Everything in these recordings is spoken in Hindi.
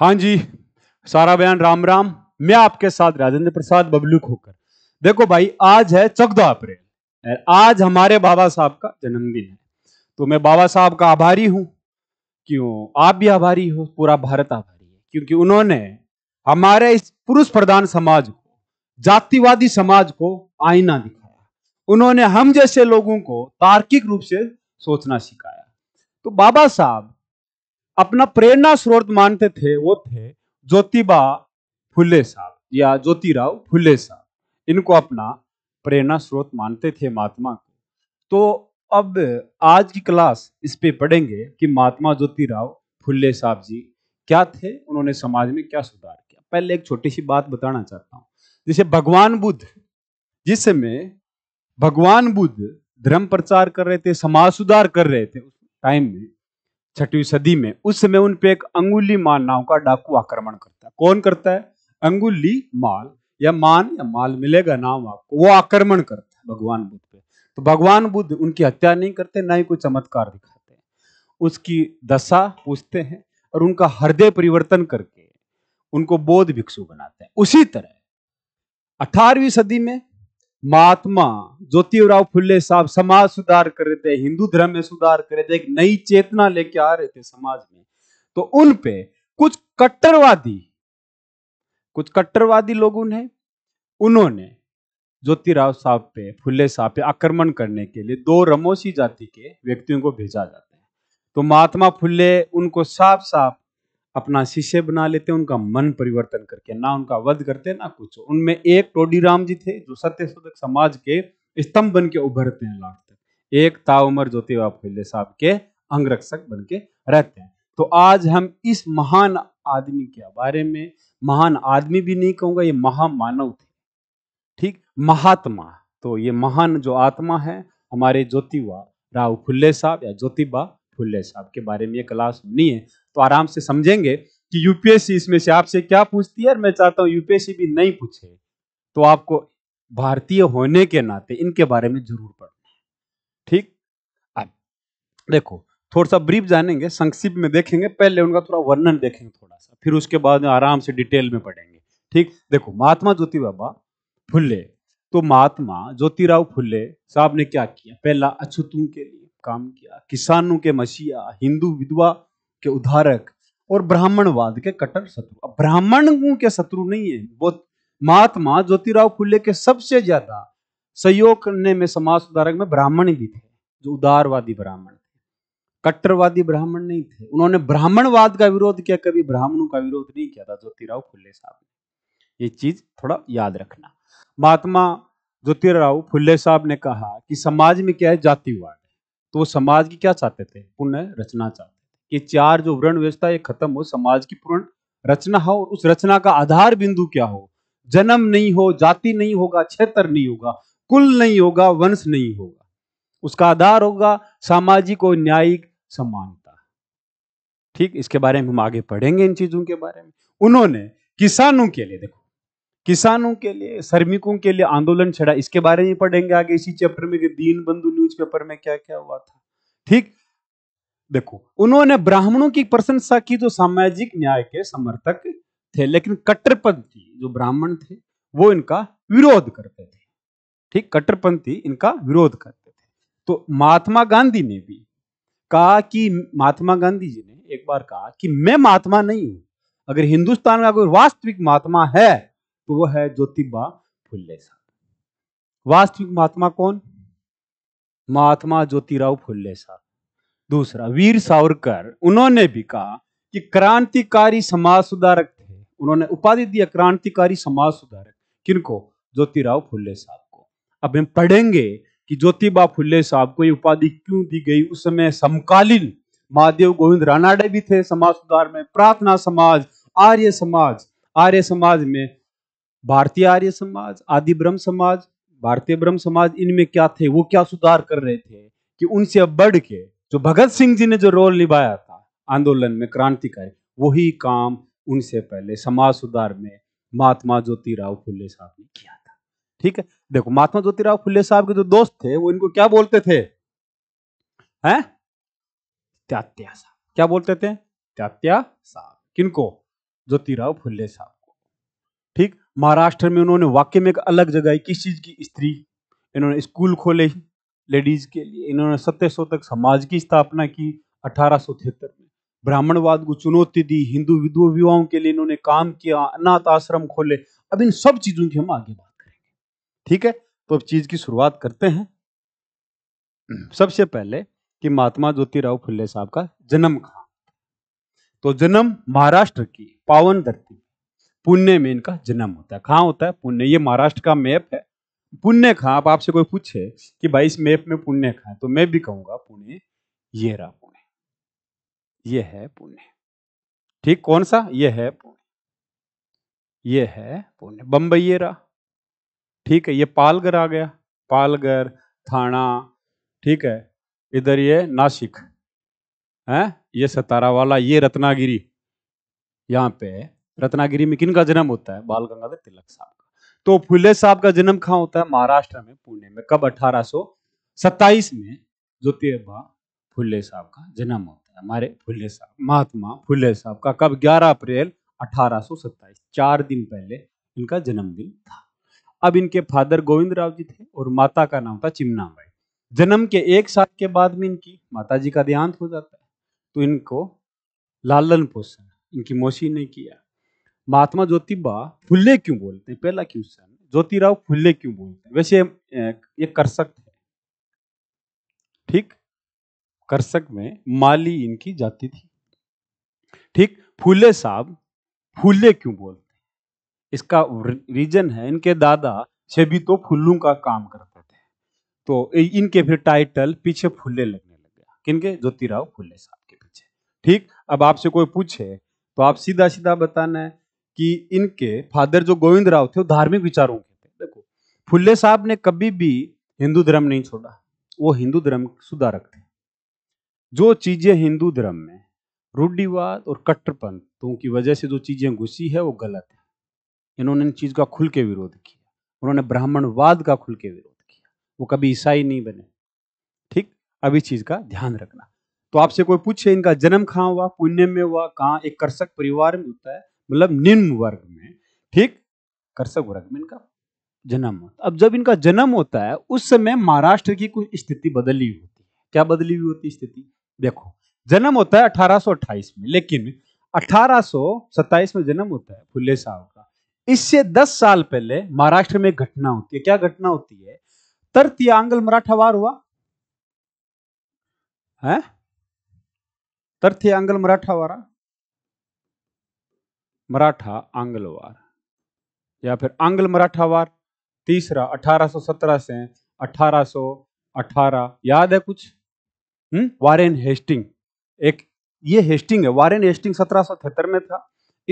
हाँ जी सारा बयान राम राम मैं आपके साथ राजेंद्र प्रसाद बबलू खोकर देखो भाई आज है चौदह अप्रैल आज हमारे बाबा साहब का जन्मदिन है तो मैं बाबा साहब का आभारी हूं क्यों आप भी आभारी हो पूरा भारत आभारी है क्योंकि उन्होंने हमारे इस पुरुष प्रधान समाज को जातिवादी समाज को आईना दिखाया उन्होंने हम जैसे लोगों को तार्किक रूप से सोचना सिखाया तो बाबा साहब अपना प्रेरणा स्रोत मानते थे वो थे ज्योतिबा फुले साहब या ज्योतिराव फुले साहब इनको अपना प्रेरणा स्रोत मानते थे महात्मा को तो अब आज की क्लास इस पे पढ़ेंगे कि महात्मा ज्योतिराव फुले साहब जी क्या थे उन्होंने समाज में क्या सुधार किया पहले एक छोटी सी बात बताना चाहता हूँ जैसे भगवान बुद्ध जिस समय भगवान बुद्ध धर्म प्रचार कर रहे थे समाज सुधार कर रहे थे उस टाइम में छठवीं सदी में उस समय उन पे एक अंगुली माल नाव का डाकू आक्रमण करता है कौन करता है अंगुली माल या मान या माल मिलेगा नाम आपको वो आक्रमण करता है भगवान बुद्ध पे तो भगवान बुद्ध उनकी हत्या नहीं करते ना ही कोई चमत्कार दिखाते हैं उसकी दशा पूछते हैं और उनका हृदय परिवर्तन करके उनको बोध भिक्षु बनाते हैं उसी तरह अठारहवीं सदी में महात्मा ज्योतिराव फुले साहब समाज सुधार कर रहे थे हिंदू धर्म में सुधार कर रहे थे एक नई चेतना लेके आ रहे थे समाज में तो उन पे कुछ कट्टरवादी कुछ कट्टरवादी लोग उन्हें उन्होंने ज्योतिराव साहब पे फुले साहब पे आक्रमण करने के लिए दो रमोसी जाति के व्यक्तियों को भेजा जाता है तो महात्मा फुले उनको साफ साफ अपना शिष्य बना लेते हैं उनका मन परिवर्तन करके ना उनका वध करते ना कुछ उनमें एक टोडी राम जी थे जो सत्य शोधक समाज के स्तंभ बन के उभरते हैं लास्ट तक एक ताउमर ज्योतिबा फुले साहब के अंगरक्षक बन के रहते हैं तो आज हम इस महान आदमी के बारे में महान आदमी भी नहीं कहूंगा ये महामानव थे ठीक महात्मा तो ये महान जो आत्मा है हमारे ज्योतिबा राव फुल्ले साहब या ज्योतिबा फुल्ले साहब के बारे में ये क्लास नहीं है तो आराम से समझेंगे कि यूपीएससी इसमें से आपसे क्या पूछती है और मैं चाहता हूं यूपीएससी भी नहीं पूछे तो आपको भारतीय होने के नाते इनके बारे में जरूर पढ़ना ठीक अब देखो थोड़ा सा ब्रीफ जानेंगे संक्षिप्त में देखेंगे पहले उनका थोड़ा वर्णन देखेंगे थोड़ा सा फिर उसके बाद में आराम से डिटेल में पढ़ेंगे ठीक देखो महात्मा ज्योति बाबा फुल्ले तो महात्मा ज्योतिराव फुल्ले साहब ने क्या किया पहला अछूतों के लिए काम किया किसानों के मसीहा हिंदू विधवा के उद्धारक और ब्राह्मणवाद के कट्टर शत्रु ब्राह्मण के शत्रु नहीं है वो महात्मा ज्योतिराव फुले के सबसे ज्यादा सहयोग करने में समाज सुधारक में ब्राह्मण भी थे जो उदारवादी ब्राह्मण थे कट्टरवादी ब्राह्मण नहीं थे उन्होंने ब्राह्मणवाद का विरोध किया कभी ब्राह्मणों का विरोध नहीं किया था ज्योतिराव फुले साहब ने ये चीज थोड़ा याद रखना महात्मा ज्योतिराव फुले साहब ने कहा कि समाज में क्या है जातिवाद तो वो समाज की क्या चाहते थे पुनः रचना चाहते कि चार जो वर्ण व्यवस्था ये खत्म हो समाज की पूर्ण रचना हो उस रचना का आधार बिंदु क्या हो जन्म नहीं हो जाति नहीं होगा क्षेत्र नहीं होगा कुल नहीं होगा वंश नहीं होगा उसका आधार होगा सामाजिक और न्यायिक समानता ठीक इसके बारे में हम आगे पढ़ेंगे इन चीजों के बारे में उन्होंने किसानों के लिए देखो किसानों के लिए श्रमिकों के लिए आंदोलन छड़ा इसके बारे में पढ़ेंगे आगे इसी चैप्टर में दीन बंधु न्यूज पेपर में क्या क्या हुआ था ठीक देखो उन्होंने ब्राह्मणों की प्रशंसा की जो तो सामाजिक न्याय के समर्थक थे लेकिन कट्टरपंथी जो ब्राह्मण थे वो इनका विरोध करते थे ठीक कट्टरपंथी इनका विरोध करते थे तो महात्मा गांधी ने भी कहा कि महात्मा गांधी जी ने एक बार कहा कि मैं महात्मा नहीं हूं अगर हिंदुस्तान का कोई वास्तविक महात्मा है तो वह है ज्योतिबा फुल्ले साहब वास्तविक महात्मा कौन महात्मा ज्योतिराव फुल्ले साहब दूसरा वीर सावरकर उन्होंने भी कहा कि क्रांतिकारी समाज सुधारक थे उन्होंने उपाधि दिया क्रांतिकारी समाज सुधारक किनको ज्योतिराव फुल्ले साहब को अब हम पढ़ेंगे कि ज्योतिबा फुल्ले साहब को ये उपाधि क्यों दी गई उस समय समकालीन महादेव गोविंद रानाडे भी थे समाज सुधार में प्रार्थना समाज आर्य समाज आर्य समाज में भारतीय आर्य समाज आदि ब्रह्म समाज भारतीय ब्रह्म समाज इनमें क्या थे वो क्या सुधार कर रहे थे कि उनसे अब बढ़ के जो भगत सिंह जी ने जो रोल निभाया था आंदोलन में क्रांतिकारी वही काम उनसे पहले समाज सुधार में महात्मा ज्योतिराव फुले साहब ने किया था ठीक है देखो महात्मा ज्योतिराव फुले साहब के जो दोस्त थे वो इनको क्या बोलते थे हैं त्यात्या साहब क्या बोलते थे त्यात्या साहब किनको ज्योतिराव फुले साहब को ठीक महाराष्ट्र में उन्होंने वाक्य में एक अलग जगह किस चीज की स्त्री इन्होंने स्कूल खोले लेडीज के लिए इन्होंने सत्य तक समाज की स्थापना की अठारह में ब्राह्मणवाद को चुनौती दी हिंदू विधवा विवाहों के लिए इन्होंने काम किया अनाथ आश्रम खोले अब इन सब चीजों की हम आगे बात करेंगे ठीक है तो अब चीज की शुरुआत करते हैं सबसे पहले कि महात्मा ज्योतिराव फुले साहब का जन्म कहा तो जन्म महाराष्ट्र की पावन धरती पुण्य में इनका जन्म होता है कहाँ होता है पुण्य ये महाराष्ट्र का मैप है पुण्य खा अब आपसे कोई पूछे कि भाई इस मैप में पुण्य खा तो मैं भी कहूंगा पुण्य ये रहा पुण्य ये है पुण्य ठीक कौन सा ये है पुण्य ये है पुण्य बम्बई रहा ठीक है ये पालगर आ गया पालगर थाना ठीक है इधर ये नासिक है ये सतारा वाला ये रत्नागिरी यहाँ पे रत्नागिरी में किन का जन्म होता है बाल गंगाधर तिलक साहब तो फुले साहब का जन्म कहाँ होता है महाराष्ट्र में पुणे में कब अठारह में ज्योतिबा फुले साहब का जन्म होता है हमारे फुले साहब महात्मा फुले साहब का कब 11 अप्रैल 1827 चार दिन पहले इनका जन्मदिन था अब इनके फादर गोविंद राव जी थे और माता का नाम था चिमनाबाई जन्म के एक साल के बाद में इनकी माता जी का देहांत हो जाता है तो इनको लालन पोषण इनकी मौसी ने किया महात्मा ज्योतिबा फुल्ले क्यों बोलते हैं पहला क्वेश्चन ज्योतिराव फुल्ले क्यों बोलते हैं वैसे ये कर्षक थे ठीक कर्षक में माली इनकी जाति थी ठीक फूले साहब फूले क्यों बोलते हैं इसका रीजन है इनके दादा से भी तो फुल्लू का काम करते थे तो इनके फिर टाइटल पीछे फुल्ले लगने लग गया किनके ज्योतिराव फुल्ले साहब के पीछे ठीक अब आपसे कोई पूछे तो आप सीधा सीधा बताना है कि इनके फादर जो गोविंद राव थे वो धार्मिक विचारों के थे देखो फुल्ले साहब ने कभी भी हिंदू धर्म नहीं छोड़ा वो हिंदू धर्म सुधारक थे जो चीजें हिंदू धर्म में रूढ़िवाद और कट्टरपंथों की वजह से जो चीजें घुसी है वो गलत है इन्होंने इन चीज का खुल के विरोध किया उन्होंने ब्राह्मणवाद का खुल के विरोध किया वो कभी ईसाई नहीं बने ठीक अब इस चीज का ध्यान रखना तो आपसे कोई पूछे इनका जन्म कहाँ हुआ पुण्य में हुआ कहाँ एक कर्षक परिवार में होता है मतलब निम्न वर्ग में ठीक कर्षक वर्ग में इनका जन्म होता अब जब इनका जन्म होता है उस समय महाराष्ट्र की कुछ स्थिति बदली होती है क्या बदली हुई होती स्थिति देखो जन्म होता है अठारह में लेकिन अठारह में जन्म होता है फुल्ले साहब का इससे 10 साल पहले महाराष्ट्र में घटना होती है क्या घटना होती है तर्त या आंगल मराठावार हुआ है तर्थ या आंगल मराठावारा मराठा आंग्लवार या फिर आंग्ल मराठा वार तीसरा 1817 से 1818 याद है कुछ हम्म वारेन हेस्टिंग एक ये हेस्टिंग है वारेन हेस्टिंग सत्रह में था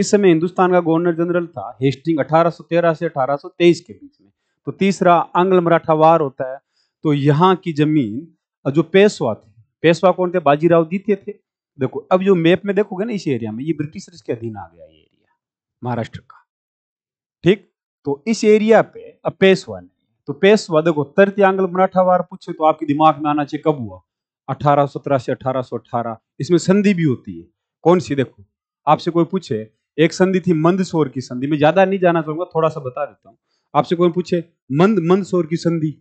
इस समय हिंदुस्तान का गवर्नर जनरल था हेस्टिंग 1813 से 1823 के बीच में तो तीसरा आंग्ल मराठा वार होता है तो यहाँ की जमीन जो पेशवा थे पेशवा कौन थे बाजीराव जीते थे देखो अब जो मैप में देखोगे ना इस एरिया में ये ब्रिटिशर्स के अधीन आ गया ये महाराष्ट्र का ठीक तो इस एरिया पे अब पेशवा ने तो पेशवा देखो तरती आंगल मराठावार पूछे तो आपके दिमाग में आना चाहिए कब हुआ अठारह सत्रह से अठारह अठारह इसमें संधि भी होती है कौन सी देखो आपसे कोई पूछे एक संधि थी मंदसौर की संधि मैं ज्यादा नहीं जाना चाहूंगा थोड़ा सा बता देता हूँ आपसे कोई पूछे मंद मंदसौर की संधि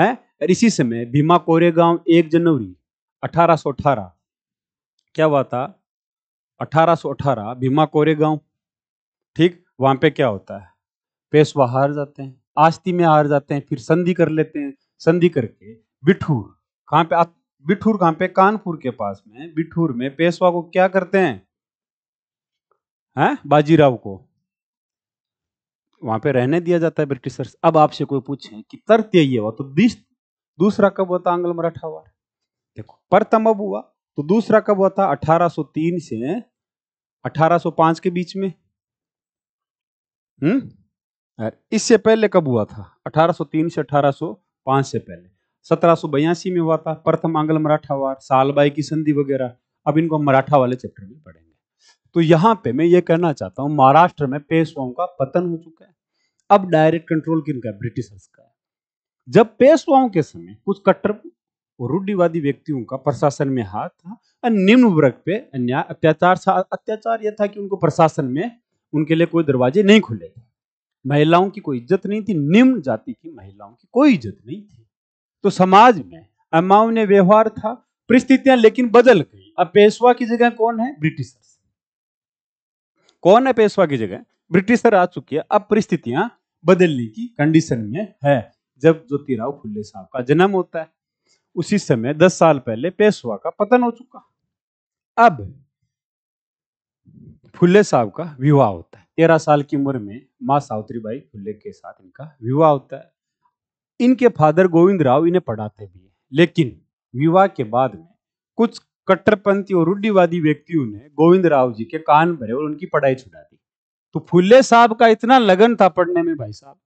है और इसी समय भीमा कोरेगांव एक जनवरी 1818 क्या हुआ था 1818 भीमा कोरेगांव ठीक वहां पे क्या होता है पेशवा हार जाते हैं आस्ती में हार जाते हैं फिर संधि कर लेते हैं संधि करके बिठूर कहाँ पे बिठूर कहाँ पे कानपुर के पास में बिठूर में पेशवा को क्या करते हैं है? बाजीराव को वहां पे रहने दिया जाता है ब्रिटिशर्स अब आपसे कोई पूछे कि तर्क यही हुआ तो दूसरा कब होता आंग्ल मराठा वार देखो प्रथम अब हुआ तो दूसरा कब हुआ था 1803 से 1805 के बीच में हम्म इससे पहले कब हुआ था 1803 से 1805 से पहले सत्रह में हुआ था प्रथम आंग्ल मराठा वार सालबाई की संधि वगैरह अब इनको मराठा वाले चैप्टर में पढ़ेंगे तो यहाँ पे मैं ये कहना चाहता हूँ महाराष्ट्र में पेशवाओं का पतन हो चुका है अब डायरेक्ट कंट्रोल किनका है ब्रिटिशर्स का है जब पेशवाओं के समय कुछ कट्टर और रूढ़िवादी व्यक्तियों का प्रशासन में हाथ था निम्न वर्ग पे अन्याय अत्याचार अत्याचार यह था कि उनको प्रशासन में उनके लिए कोई दरवाजे नहीं खुले थे महिलाओं की कोई इज्जत नहीं थी निम्न जाति की महिलाओं की कोई इज्जत नहीं थी तो समाज में अमान्य व्यवहार था परिस्थितियां लेकिन बदल गई अब पेशवा की जगह कौन है ब्रिटिशर्स कौन है पेशवा की जगह ब्रिटिशर आ चुकी है अब परिस्थितियां बदलने की कंडीशन में है जब ज्योतिराव खुले साहब का जन्म होता है उसी समय दस साल पहले पेशवा का पतन हो चुका अब फुल्ले साहब का विवाह होता है तेरह साल की उम्र में माँ सावित्री बाई फुल्ले के साथ इनका विवाह होता है इनके फादर गोविंद राव इन्हें पढ़ाते भी हैं लेकिन विवाह के बाद में कुछ कट्टरपंथी और रूढ़िवादी व्यक्तियों ने गोविंद राव जी के कान भरे और उनकी पढ़ाई छुड़ा दी तो फुल्ले साहब का इतना लगन था पढ़ने में भाई साहब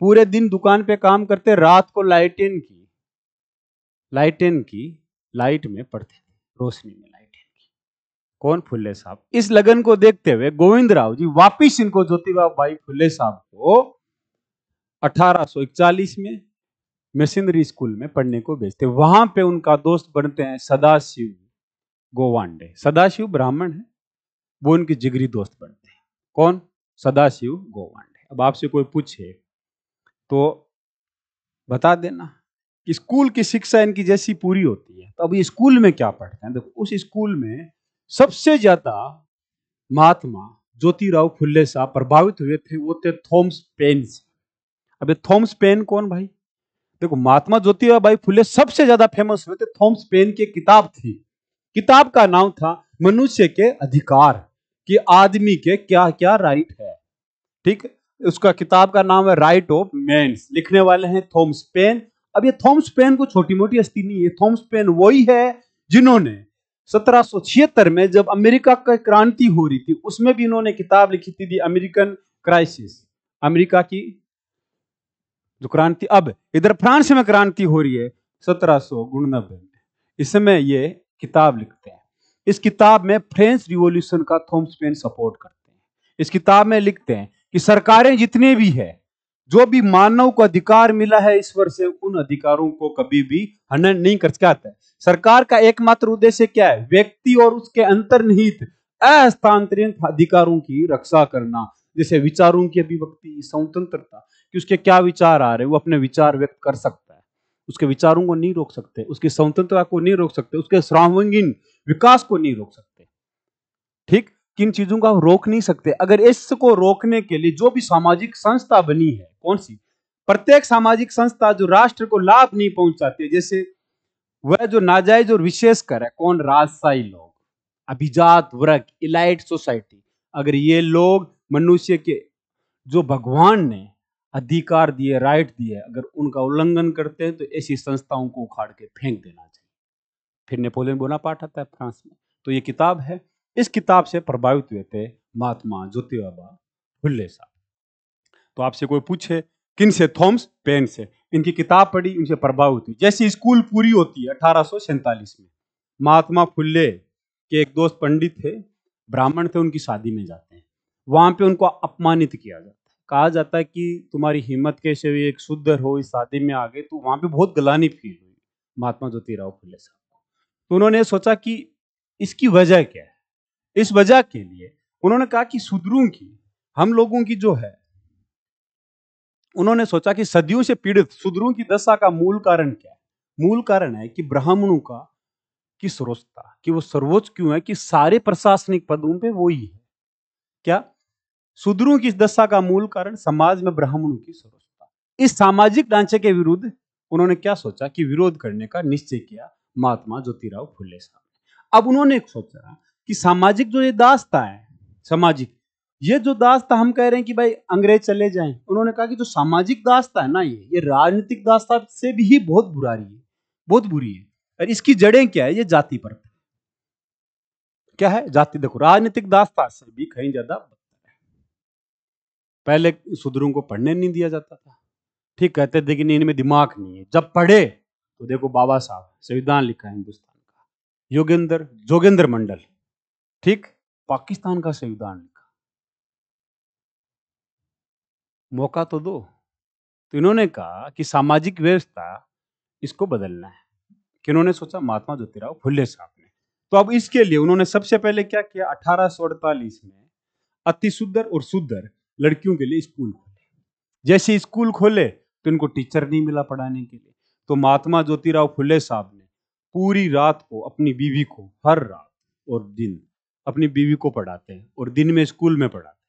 पूरे दिन दुकान पे काम करते रात को लाइटेन की लाइटेन की लाइट में पढ़ते थे रोशनी में लाइट कौन फुल्ले साहब इस लगन को देखते हुए गोविंद राव जी वापिस इनको ज्योतिबा भाई फुल्ले साहब को 1841 में मिशनरी स्कूल में पढ़ने को भेजते वहां पे उनका दोस्त बनते हैं सदाशिव गोवांडे सदाशिव ब्राह्मण है वो उनके जिगरी दोस्त बनते हैं कौन सदाशिव गोवांडे अब आपसे कोई पूछे तो बता देना कि स्कूल की शिक्षा इनकी जैसी पूरी होती है तो अब स्कूल में क्या पढ़ते हैं देखो उस स्कूल में सबसे ज्यादा महात्मा ज्योतिराव फुल्ले साहब प्रभावित हुए थे वो थे थॉम्स पेन से अबे थॉम्स पेन कौन भाई देखो महात्मा ज्योतिराव भाई फुल्ले सबसे ज्यादा फेमस हुए थे थॉम्स पेन की किताब थी किताब का नाम था मनुष्य के अधिकार कि आदमी के क्या क्या राइट है ठीक उसका किताब का नाम है राइट ऑफ मैन लिखने वाले हैं थॉम्स पेन अब ये थॉम्स पेन को छोटी मोटी हस्ती नहीं है थॉम्स पेन वही है जिन्होंने सत्रह में जब अमेरिका की क्रांति हो रही थी उसमें भी इन्होंने किताब लिखी थी दी अमेरिकन क्राइसिस अमेरिका की जो क्रांति अब इधर फ्रांस में क्रांति हो रही है सत्रह सौ में इसमें ये किताब लिखते हैं इस किताब में फ्रेंच रिवॉल्यूशन का थॉम्स पेन सपोर्ट करते हैं इस किताब में लिखते हैं कि सरकारें जितने भी है जो भी मानव को अधिकार मिला है ईश्वर से उन अधिकारों को कभी भी हनन नहीं कर सकता है सरकार का एकमात्र उद्देश्य क्या है व्यक्ति और उसके अंतर्निहित अस्थान्तरित अधिकारों की रक्षा करना जैसे विचारों की अभिव्यक्ति स्वतंत्रता कि उसके क्या विचार आ रहे वो अपने विचार व्यक्त कर सकता है उसके विचारों को नहीं रोक सकते उसकी स्वतंत्रता को नहीं रोक सकते उसके सर्वांगीण विकास को नहीं रोक सकते ठीक किन चीजों को आप रोक नहीं सकते अगर इसको रोकने के लिए जो भी सामाजिक संस्था बनी है कौन सी प्रत्येक सामाजिक संस्था जो राष्ट्र को लाभ नहीं पहुंचाती जैसे वह जो नाजायज और विशेषकर है कौन राजशाही लोग अभिजात वर्ग इलाइट सोसाइटी अगर ये लोग मनुष्य के जो भगवान ने अधिकार दिए राइट दिए अगर उनका उल्लंघन करते हैं तो ऐसी संस्थाओं को उखाड़ के फेंक देना चाहिए फिर नेपोलियन पाठ आता है फ्रांस में तो ये किताब है इस किताब से प्रभावित हुए थे महात्मा ज्योति बाबा फुल्ले साहब तो आपसे कोई पूछे किन से थॉम्स पेन से इनकी किताब पढ़ी उनसे प्रभावित हुई जैसे स्कूल पूरी होती है अठारह में महात्मा फुल्ले के एक दोस्त पंडित थे ब्राह्मण थे उनकी शादी में जाते हैं वहां पे उनको अपमानित किया जाता है कहा जाता है कि तुम्हारी हिम्मत कैसे हुई एक शुद्ध हो इस शादी में आ गए तो वहां पे बहुत गलानी फील हुई महात्मा ज्योतिराव फुल्ले साहब को तो उन्होंने सोचा कि इसकी वजह क्या है इस वजह के लिए उन्होंने कहा कि सुदरों की हम लोगों की जो है उन्होंने सोचा कि सदियों से पीड़ित सुदरों की दशा का मूल कारण क्या है मूल कारण है कि ब्राह्मणों का की सर्वोच्चता कि वो सर्वोच्च क्यों है कि सारे प्रशासनिक पदों पे वो ही है क्या सुदरू की दशा का मूल कारण समाज में ब्राह्मणों की सर्वोच्चता इस सामाजिक ढांचे के विरुद्ध उन्होंने क्या सोचा कि विरोध करने का निश्चय किया महात्मा ज्योतिराव फुले साहब अब उन्होंने सोचा कि सामाजिक जो ये दास्ता है सामाजिक ये जो दास्ता हम कह रहे हैं कि भाई अंग्रेज चले जाएं उन्होंने कहा कि जो सामाजिक दास्ता है ना ये ये राजनीतिक दास्ता से भी ही बहुत बुरा रही है बहुत बुरी है और इसकी जड़ें क्या है ये जाति पर क्या है जाति देखो राजनीतिक दास्ता से भी कहीं ज्यादा बदतर है पहले सुधरों को पढ़ने नहीं दिया जाता था ठीक कहते थे कि नहीं इनमें दिमाग नहीं है जब पढ़े तो देखो बाबा साहब संविधान लिखा है हिंदुस्तान का योगेंद्र जोगेंद्र मंडल ठीक पाकिस्तान का संविधान लिखा मौका तो दो तो इन्होंने कहा कि सामाजिक व्यवस्था इसको बदलना है कि उन्होंने सोचा महात्मा ज्योतिराव फुल्ले साहब ने तो अब इसके लिए उन्होंने सबसे पहले क्या किया अठारह में अति सुंदर और सुंदर लड़कियों के लिए स्कूल खोले जैसे स्कूल खोले तो इनको टीचर नहीं मिला पढ़ाने के लिए तो महात्मा ज्योतिराव फुले साहब ने पूरी रात को अपनी बीवी को हर रात और दिन अपनी बीवी को पढ़ाते हैं और दिन में स्कूल में पढ़ाते हैं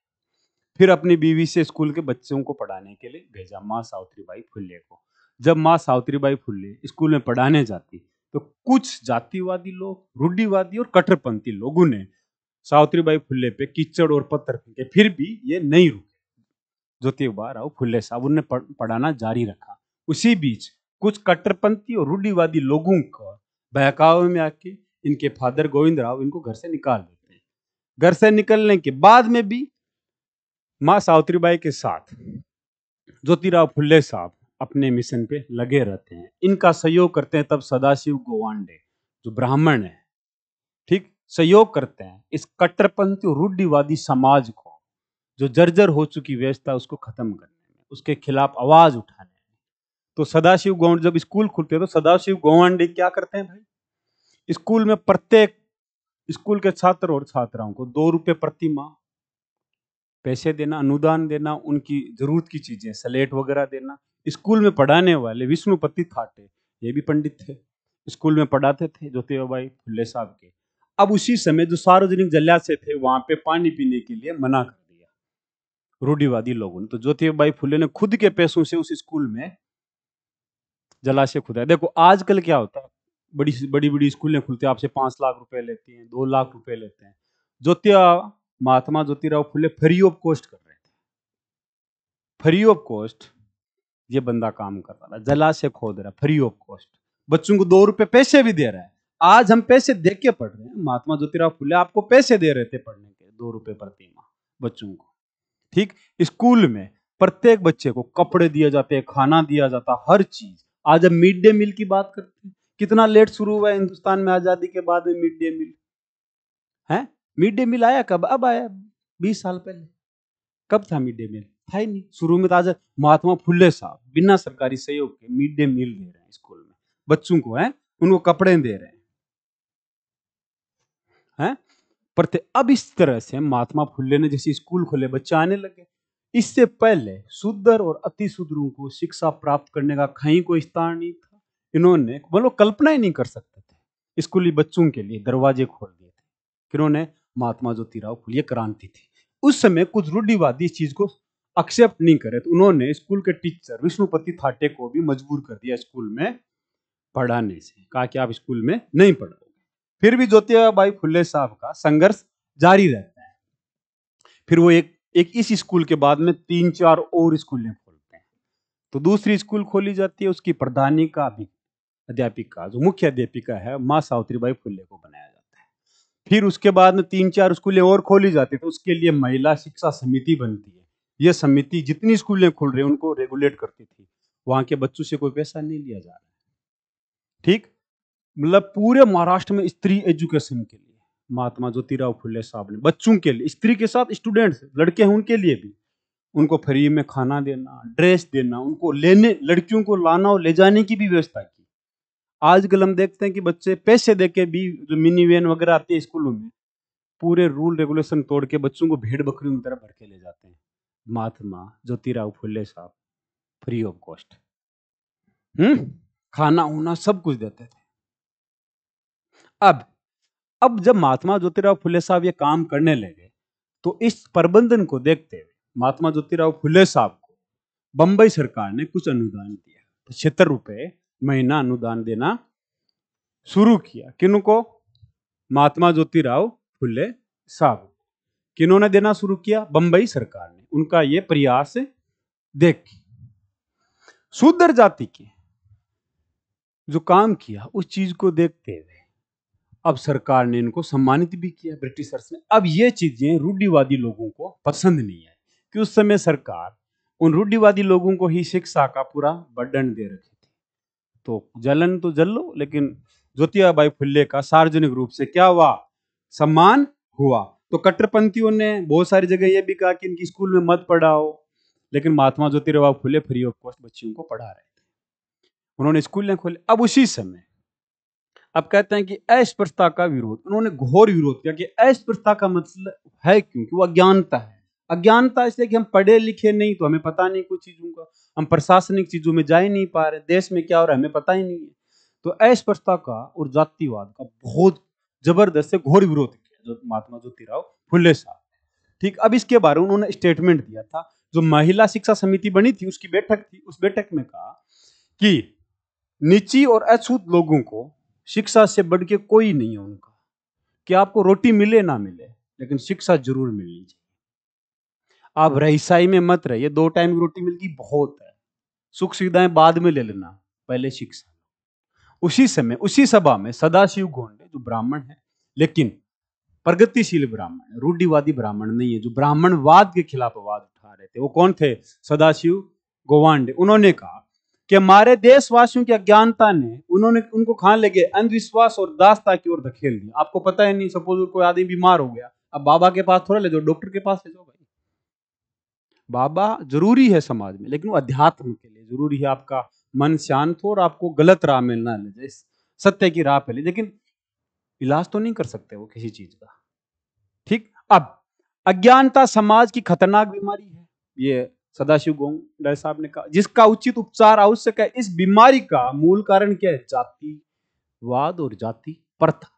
फिर अपनी बीवी से स्कूल के बच्चों को पढ़ाने के लिए भेजा माँ सावित्री बाई फुल्ले को जब माँ सावित्री बाई फुल्ले स्कूल में पढ़ाने जाती तो कुछ जातिवादी लोग रूढ़िवादी और कट्टरपंथी लोगों ने सावित्री बाई फुल्ले पे कीचड़ और पत्थर फेंके फिर भी ये नहीं रुके ज्योतिबा राव फुल्ले साहब उनने पढ़ाना जारी रखा उसी बीच कुछ कट्टरपंथी और रूढ़िवादी लोगों का बहकावे में आके इनके फादर गोविंद राव इनको घर से निकाल देते घर से निकलने के बाद में भी माँ सावित्रीबाई के साथ ज्योतिराव फुल्ले साहब अपने मिशन पे लगे रहते हैं इनका सहयोग करते हैं तब सदाशिव गोवांडे जो ब्राह्मण है ठीक सहयोग करते हैं इस कट्टरपंथी रूढ़िवादी समाज को जो जर्जर हो चुकी व्यवस्था उसको खत्म करने में उसके खिलाफ आवाज उठाने में तो सदाशिव गोवांडे जब स्कूल खुलते हैं तो सदाशिव गोवांडे क्या करते हैं भाई स्कूल में प्रत्येक स्कूल के छात्र और छात्राओं को दो रुपये प्रति माह पैसे देना अनुदान देना उनकी जरूरत की चीजें सलेट वगैरह देना स्कूल में पढ़ाने वाले विष्णुपति थाटे ये भी पंडित थे स्कूल में पढ़ाते थे ज्योतिबा भाई फुल्ले साहब के अब उसी समय जो सार्वजनिक जलाशय थे वहां पे पानी पीने के लिए मना कर दिया रूढ़ीवादी लोगों ने तो ज्योतिबा भाई फुल्ले ने खुद के पैसों से उस स्कूल में जलाशय खुदाया देखो आजकल क्या होता है बड़ी बड़ी बड़ी स्कूलें खुलती हैं आपसे पाँच लाख रुपए लेती हैं दो लाख रुपए लेते हैं ज्योतिया Mahatma Jyotirao Phule free of cost कर रहे थे फ्री ऑफ कॉस्ट ये बंदा काम कर रहा जलाशय खोद रहा फ्री ऑफ कॉस्ट बच्चों को दो रुपए पैसे भी दे रहा है आज हम पैसे दे के पढ़ रहे हैं महात्मा ज्योतिराव फुले आपको पैसे दे रहे थे पढ़ने के दो रुपए प्रति माह बच्चों को ठीक स्कूल में प्रत्येक बच्चे को कपड़े दिए जाते हैं खाना दिया जाता हर चीज आज हम मिड डे मील की बात करते हैं कितना लेट शुरू हुआ हिंदुस्तान में आज़ादी के बाद में मिड डे मील है मिड डे मील आया कब अब आया बीस साल पहले कब था मिड डे मील था ही नहीं शुरू में तो आज महात्मा फुल्ले साहब बिना सरकारी सहयोग के मिड डे मील दे रहे हैं स्कूल में बच्चों को है उनको कपड़े दे रहे हैं है? पर अब इस तरह से महात्मा फुल्ले ने जैसे स्कूल खोले बच्चे आने लगे इससे पहले सुदर और अति सुदरों को शिक्षा प्राप्त करने का कहीं कोई स्थान नहीं था इन्होंने मतलब कल्पना ही नहीं कर सकते थे स्कूली बच्चों के लिए दरवाजे खोल दिए थे इन्होंने महात्मा ज्योतिराव फुले क्रांति थी उस समय कुछ रूढ़िवादी इस चीज को एक्सेप्ट नहीं करे तो उन्होंने स्कूल के टीचर विष्णुपति थाटे को भी मजबूर कर दिया स्कूल में पढ़ाने से कहा कि आप स्कूल में नहीं पढ़ोगे फिर भी ज्योतिबाई फुले साहब का संघर्ष जारी रहता है फिर वो एक एक इस स्कूल के बाद में तीन चार और स्कूलें खोलते हैं तो दूसरी स्कूल खोली जाती है उसकी प्रधानी का भी अध्यापिका जो मुख्य अध्यापिका है माँ सावित्रीबाई फुले को बनाया जाता है फिर उसके बाद में तीन चार स्कूलें और खोली जाती तो उसके लिए महिला शिक्षा समिति बनती है ये समिति जितनी स्कूलें खुल रही उनको रेगुलेट करती थी वहां के बच्चों से कोई पैसा नहीं लिया जा रहा ठीक मतलब पूरे महाराष्ट्र में स्त्री एजुकेशन के लिए महात्मा ज्योतिराव फुले साहब ने बच्चों के लिए स्त्री के साथ स्टूडेंट्स लड़के हैं उनके लिए भी उनको फ्री में खाना देना ड्रेस देना उनको लेने लड़कियों को लाना और ले जाने की भी व्यवस्था आजकल हम देखते हैं कि बच्चे पैसे दे के भी जो मिनी वैन वगैरह आती है स्कूलों में पूरे रूल रेगुलेशन तोड़ के बच्चों को भीड़ बकरियों की तरह भर के ले जाते हैं महात्मा ज्योतिराव फुले साहब फ्री ऑफ कॉस्ट हम्म खाना उना सब कुछ देते थे अब अब जब महात्मा ज्योतिराव फुले साहब ये काम करने लगे तो इस प्रबंधन को देखते हुए महात्मा ज्योतिराव फुले साहब को बंबई सरकार ने कुछ अनुदान दिया पचहत्तर रुपए महीना अनुदान देना शुरू किया किन को महात्मा ज्योतिराव फुले साहब किन्होंने देना शुरू किया बंबई सरकार ने उनका यह प्रयास देख सुदर जाति के जो काम किया उस चीज को देखते हुए अब सरकार ने इनको सम्मानित भी किया ब्रिटिशर्स ने अब ये चीजें रूढ़िवादी लोगों को पसंद नहीं आई कि उस समय सरकार उन रूढ़िवादी लोगों को ही शिक्षा का पूरा बर्डन दे रखे तो जलन तो जल लो लेकिन बाई फुल्ले का सार्वजनिक रूप से क्या हुआ सम्मान हुआ तो कट्टरपंथियों ने बहुत सारी जगह ये भी कहा कि इनकी स्कूल में मत पढ़ाओ लेकिन Mahatma Jyotirao Phule free of cost बच्चियों को पढ़ा रहे थे उन्होंने स्कूल नहीं खोले अब उसी समय अब कहते हैं कि अस्पृश्यता का विरोध उन्होंने घोर विरोध किया कि अस्पृश्यता का मतलब है क्योंकि वह अज्ञानता है अज्ञानता इसलिए कि हम पढ़े लिखे नहीं तो हमें पता नहीं कुछ चीज़ों का हम प्रशासनिक चीज़ों में जा ही नहीं पा रहे देश में क्या हो रहा है हमें पता ही नहीं है तो अस्पष्टता का और जातिवाद का बहुत जबरदस्त से घोर विरोध किया जो महात्मा ज्योतिराव फुले साहब ठीक अब इसके बारे में उन्होंने स्टेटमेंट दिया था जो महिला शिक्षा समिति बनी थी उसकी बैठक थी उस बैठक में कहा कि निची और अछूत लोगों को शिक्षा से बढ़ के कोई नहीं है उनका कि आपको रोटी मिले ना मिले लेकिन शिक्षा जरूर मिलनी चाहिए आप रहीसाई में मत रहिए दो टाइम की रोटी मिलती बहुत है सुख सुविधाएं बाद में ले लेना पहले शिक्षा उसी समय उसी सभा में सदाशिव गोंडे जो ब्राह्मण है लेकिन प्रगतिशील ब्राह्मण रूढ़िवादी ब्राह्मण नहीं है जो ब्राह्मणवाद के खिलाफ वाद उठा रहे थे वो कौन थे सदाशिव गोवांडे उन्होंने कहा कि हमारे देशवासियों की अज्ञानता ने उन्होंने उनको खान लेके अंधविश्वास और दास्ता की ओर धकेल दिया आपको पता है नहीं सपोज कोई आदमी बीमार हो गया अब बाबा के पास थोड़ा ले जाओ डॉक्टर के पास ले जाओ बाबा जरूरी है समाज में लेकिन वो अध्यात्म के लिए जरूरी है आपका मन शांत हो और आपको गलत राह में ना ले जाए सत्य की राह पे ले लेकिन इलाज तो नहीं कर सकते वो किसी चीज का ठीक अब अज्ञानता समाज की खतरनाक बीमारी है ये सदाशिव गोंग साहब ने कहा जिसका उचित उपचार आवश्यक है इस बीमारी का मूल कारण क्या है जातिवाद और जाति प्रथा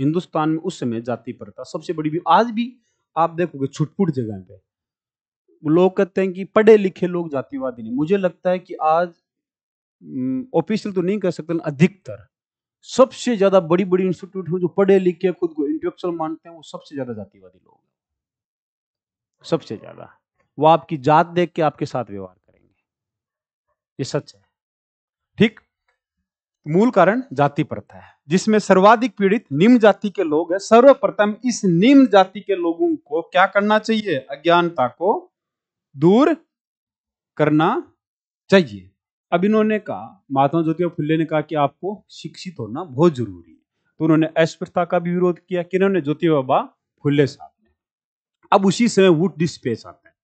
हिंदुस्तान में उस समय जाति प्रथा सबसे बड़ी भी आज भी आप देखोगे छुटपुट जगह पे लोग कहते हैं कि पढ़े लिखे लोग जातिवादी नहीं मुझे लगता है कि आज ऑफिशियल हम्म, तो नहीं कह सकते अधिकतर सबसे ज्यादा बड़ी बड़ी इंस्टीट्यूट है जो पढ़े लिखे खुद को इंटेलेक्चुअल मानते हैं वो सबसे ज्यादा जातिवादी लोग हैं सबसे ज्यादा वो आपकी जात देख के आपके साथ व्यवहार करेंगे ये सच है ठीक मूल कारण जाति प्रथा है जिसमें सर्वाधिक पीड़ित निम्न जाति के लोग हैं सर्वप्रथम इस निम्न जाति के लोगों को क्या करना चाहिए अज्ञानता को दूर करना चाहिए अब इन्होंने कहा महात्मा ज्योतिबा फुले ने कहा कि आपको शिक्षित होना बहुत जरूरी है तो उन्होंने अस्पृता का भी विरोध किया कि इन्होंने ज्योतिबा फुले साहब ने अब उसी समय वुड डिस्पेस आते हैं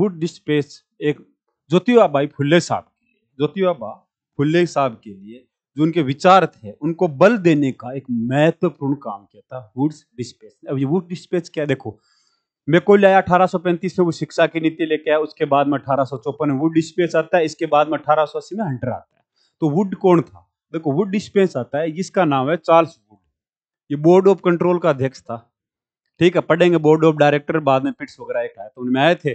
वुड डिस्पेस एक ज्योतिबा बाई फुले साहब के लिए ज्योतिबा फुले साहब के लिए जो उनके विचार थे उनको बल देने का एक महत्वपूर्ण काम किया था वुड्स डिस्पेस अब ये वुड डिस्पेस क्या देखो मैं को लिया अठारह सौ पैंतीस में वो शिक्षा की नीति लेके आया उसके बाद में अठारह सौ चौपन में वुड डिस्पेंस आता है इसके बाद में अठारह सौ अस्सी में हंटर आता है तो वुड कौन था देखो वुड डिस्पेंस आता है जिसका नाम है चार्ल्स वुड ये बोर्ड ऑफ कंट्रोल का अध्यक्ष था ठीक है पढ़ेंगे बोर्ड ऑफ डायरेक्टर बाद में पिट्स वगैरह एक आया तो उनमें आए थे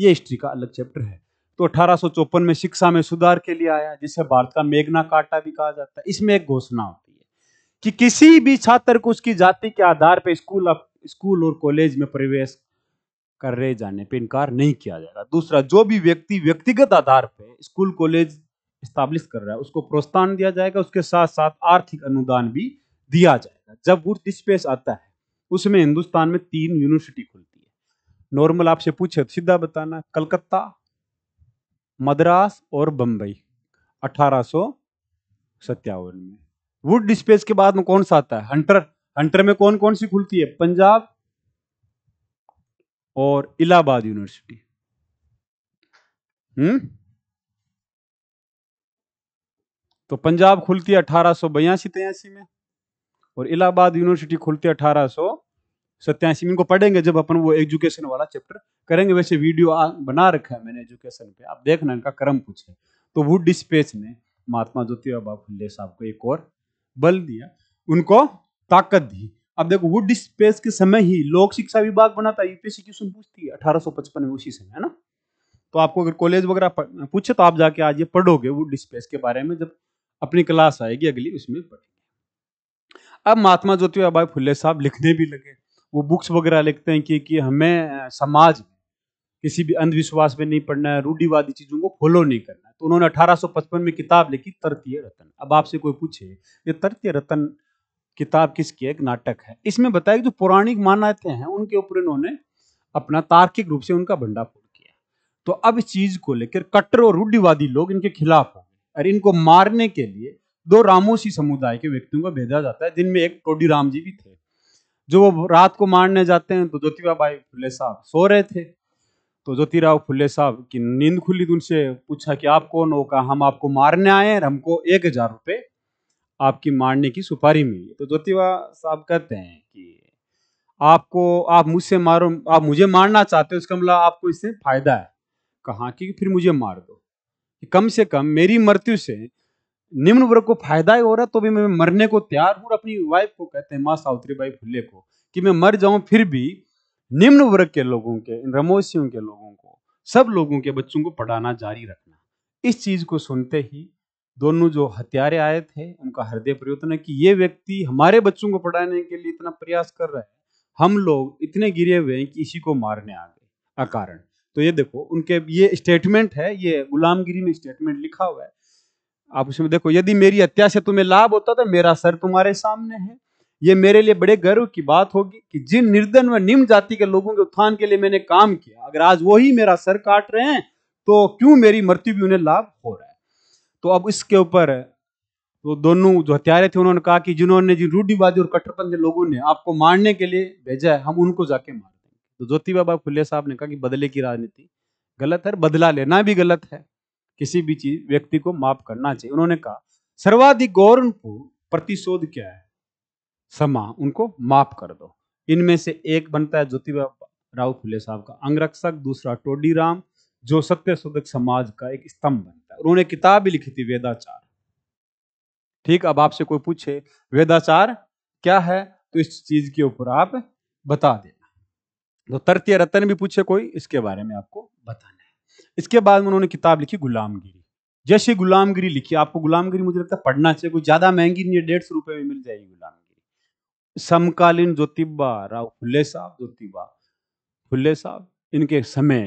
ये हिस्ट्री का अलग चैप्टर है तो अठारह में शिक्षा में सुधार के लिए आया जिसे भारत का मेघना काटा भी कहा जाता है इसमें एक घोषणा होती है कि किसी भी छात्र को उसकी जाति के आधार पर स्कूल स्कूल और कॉलेज में प्रवेश करे जाने पे इनकार नहीं किया जाएगा दूसरा जो भी व्यक्ति व्यक्तिगत आधार पे स्कूल कॉलेज स्टाब्लिश कर रहा है उसको प्रोत्साहन दिया जाएगा उसके साथ साथ आर्थिक अनुदान भी दिया जाएगा जब वो डिस्पेस आता है उसमें हिंदुस्तान में तीन यूनिवर्सिटी खुलती है नॉर्मल आपसे पूछे तो सीधा बताना कलकत्ता मद्रास और बम्बई अठारह सत्तावन में वुड डिस्पेस के बाद में कौन सा आता है हंटर हंटर में कौन कौन सी खुलती है पंजाब और इलाहाबाद यूनिवर्सिटी हम्म तो पंजाब खुलती है अठारह सो बयासी तेयासी में और इलाहाबाद यूनिवर्सिटी खुलती है अठारह सो सत्यासी में इनको पढ़ेंगे जब अपन वो एजुकेशन वाला चैप्टर करेंगे वैसे वीडियो आ, बना रखा है मैंने एजुकेशन पे आप देखना इनका क्रम कुछ है तो वो डिस्पेच ने महात्मा ज्योतिबा फुले साहब को एक और बल दिया उनको ताकत दी अब देखो वुड स्पेस के समय ही लोक शिक्षा विभाग बना था यूपीएससी क्वेश्चन पूछती है 1855 में उसी समय है ना तो आपको अगर कॉलेज वगैरह पूछे तो आप जाके आज ये पढ़ोगे वुड स्पेस के बारे में जब अपनी क्लास आएगी अगली उसमें पढ़ेंगे अब महात्मा ज्योतिबा भाई फुले साहब लिखने भी लगे वो बुक्स वगैरह लिखते हैं कि, कि हमें समाज किसी भी अंधविश्वास में नहीं पढ़ना है रूढ़ीवादी चीजों को फॉलो नहीं करना है तो उन्होंने 1855 में किताब लिखी तृतीय रतन अब आपसे कोई पूछे ये तृतीय रतन किताब किसकी एक नाटक है इसमें बताया कि जो पौराणिक मान्यते हैं उनके ऊपर इन्होंने अपना तार्किक रूप से उनका भंडाफोड़ किया तो अब इस चीज को लेकर कट्टर और रूढ़िवादी लोग इनके खिलाफ हो गए और इनको मारने के लिए दो रामोसी समुदाय के व्यक्तियों को भेजा जाता है जिनमें एक टोडी राम जी भी थे जो वो रात को मारने जाते हैं तो ज्योतिबा भाई फुले साहब सो रहे थे तो ज्योतिराव फुले साहब की नींद खुली तो उनसे पूछा कि आप कौन हो कहा हम आपको मारने आए हैं हमको एक हजार रुपये आपकी मारने की सुपारी मिली तो ज्योतिबा साहब कहते हैं कि आपको आप मुझसे मारो आप मुझे मारना चाहते हो उसका मतलब आपको इससे फायदा है कहा कि फिर मुझे मार दो कम से कम मेरी मृत्यु से निम्न वर्ग को फायदा ही हो रहा तो भी मैं मरने को तैयार हूँ अपनी वाइफ को कहते हैं माँ सावित्री बाई फुल्ले को कि मैं मर जाऊं फिर भी निम्न वर्ग के लोगों के इन रमोसियों के लोगों को सब लोगों के बच्चों को पढ़ाना जारी रखना इस चीज को सुनते ही दोनों जो हत्यारे आए थे उनका हृदय परिवर्तन है कि ये व्यक्ति हमारे बच्चों को पढ़ाने के लिए इतना प्रयास कर रहा है हम लोग इतने गिरे हुए हैं कि इसी को मारने आ गए अकारण तो ये देखो उनके ये स्टेटमेंट है ये गुलामगिरी में स्टेटमेंट लिखा हुआ है आप उसमें देखो यदि मेरी हत्या से तुम्हें लाभ होता तो मेरा सर तुम्हारे सामने है ये मेरे लिए बड़े गर्व की बात होगी कि जिन निर्धन व निम्न जाति के लोगों के उत्थान के लिए मैंने काम किया अगर आज वही मेरा सर काट रहे हैं तो क्यों मेरी मृत्यु भी उन्हें लाभ हो रहा है तो अब इसके ऊपर तो दोनों जो हत्यारे थे उन्होंने कहा कि जिन्होंने जिन रूढ़ीवादी और कट्टरपंथी लोगों ने आपको मारने के लिए भेजा है हम उनको जाके मार देंगे तो ज्योति बाबा फुले साहब ने कहा कि बदले की राजनीति गलत है बदला लेना भी गलत है किसी भी चीज व्यक्ति को माफ करना चाहिए उन्होंने कहा सर्वाधिक गौरव प्रतिशोध क्या है समा उनको माफ कर दो इनमें से एक बनता है ज्योतिबा राव फुले साहब का अंगरक्षक दूसरा टोडी राम जो सत्य शोधक समाज का एक स्तंभ बनता है उन्होंने किताब भी लिखी थी वेदाचार ठीक अब आपसे कोई पूछे वेदाचार क्या है तो इस चीज के ऊपर आप बता देना तो तृतीय रतन भी पूछे कोई इसके बारे में आपको बताना है इसके बाद उन्होंने किताब लिखी गुलामगिरी जैसे गुलामगिरी लिखी आपको गुलामगिरी मुझे लगता है पढ़ना चाहिए कोई ज्यादा महंगी नहीं है डेढ़ सौ में मिल जाएगी गुलामगिरी समकालीन ज्योतिबा राव फुल्ले साहब ज्योतिबा फुल्ले साहब इनके समय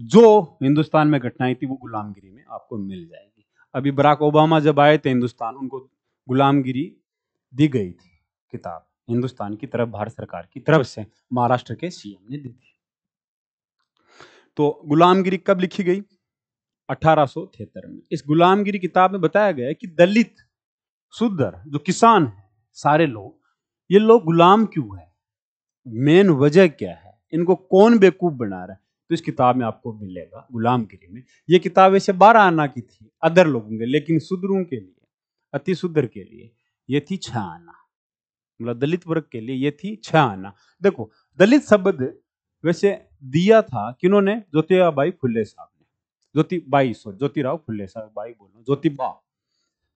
जो हिंदुस्तान में घटनाएं थी वो गुलामगिरी में आपको मिल जाएगी अभी बराक ओबामा जब आए थे हिंदुस्तान उनको गुलामगिरी दी गई थी किताब हिंदुस्तान की तरफ भारत सरकार की तरफ से महाराष्ट्र के सीएम ने दी थी तो गुलामगिरी कब लिखी गई अठारह में इस गुलामगिरी किताब में बताया गया है कि दलित सुदर जो किसान है सारे लोग ये लोग गुलाम क्यों है मेन वजह क्या है इनको कौन बेकूफ बना रहा है तो इस किताब में आपको मिलेगा गुलामगिरी में ये किताब वैसे बारह आना की थी अदर लोगों के लेकिन शुद्रों के लिए अति शुद्र के लिए ये थी छ आना मतलब दलित वर्ग के लिए ये थी छ आना देखो दलित शब्द वैसे दिया था किन्होंने ज्योतिबाई फुल्ले साहब ने ज्योतिबाई सो ज्योतिराव फुल्ले साहब बाई बोलो ज्योतिबा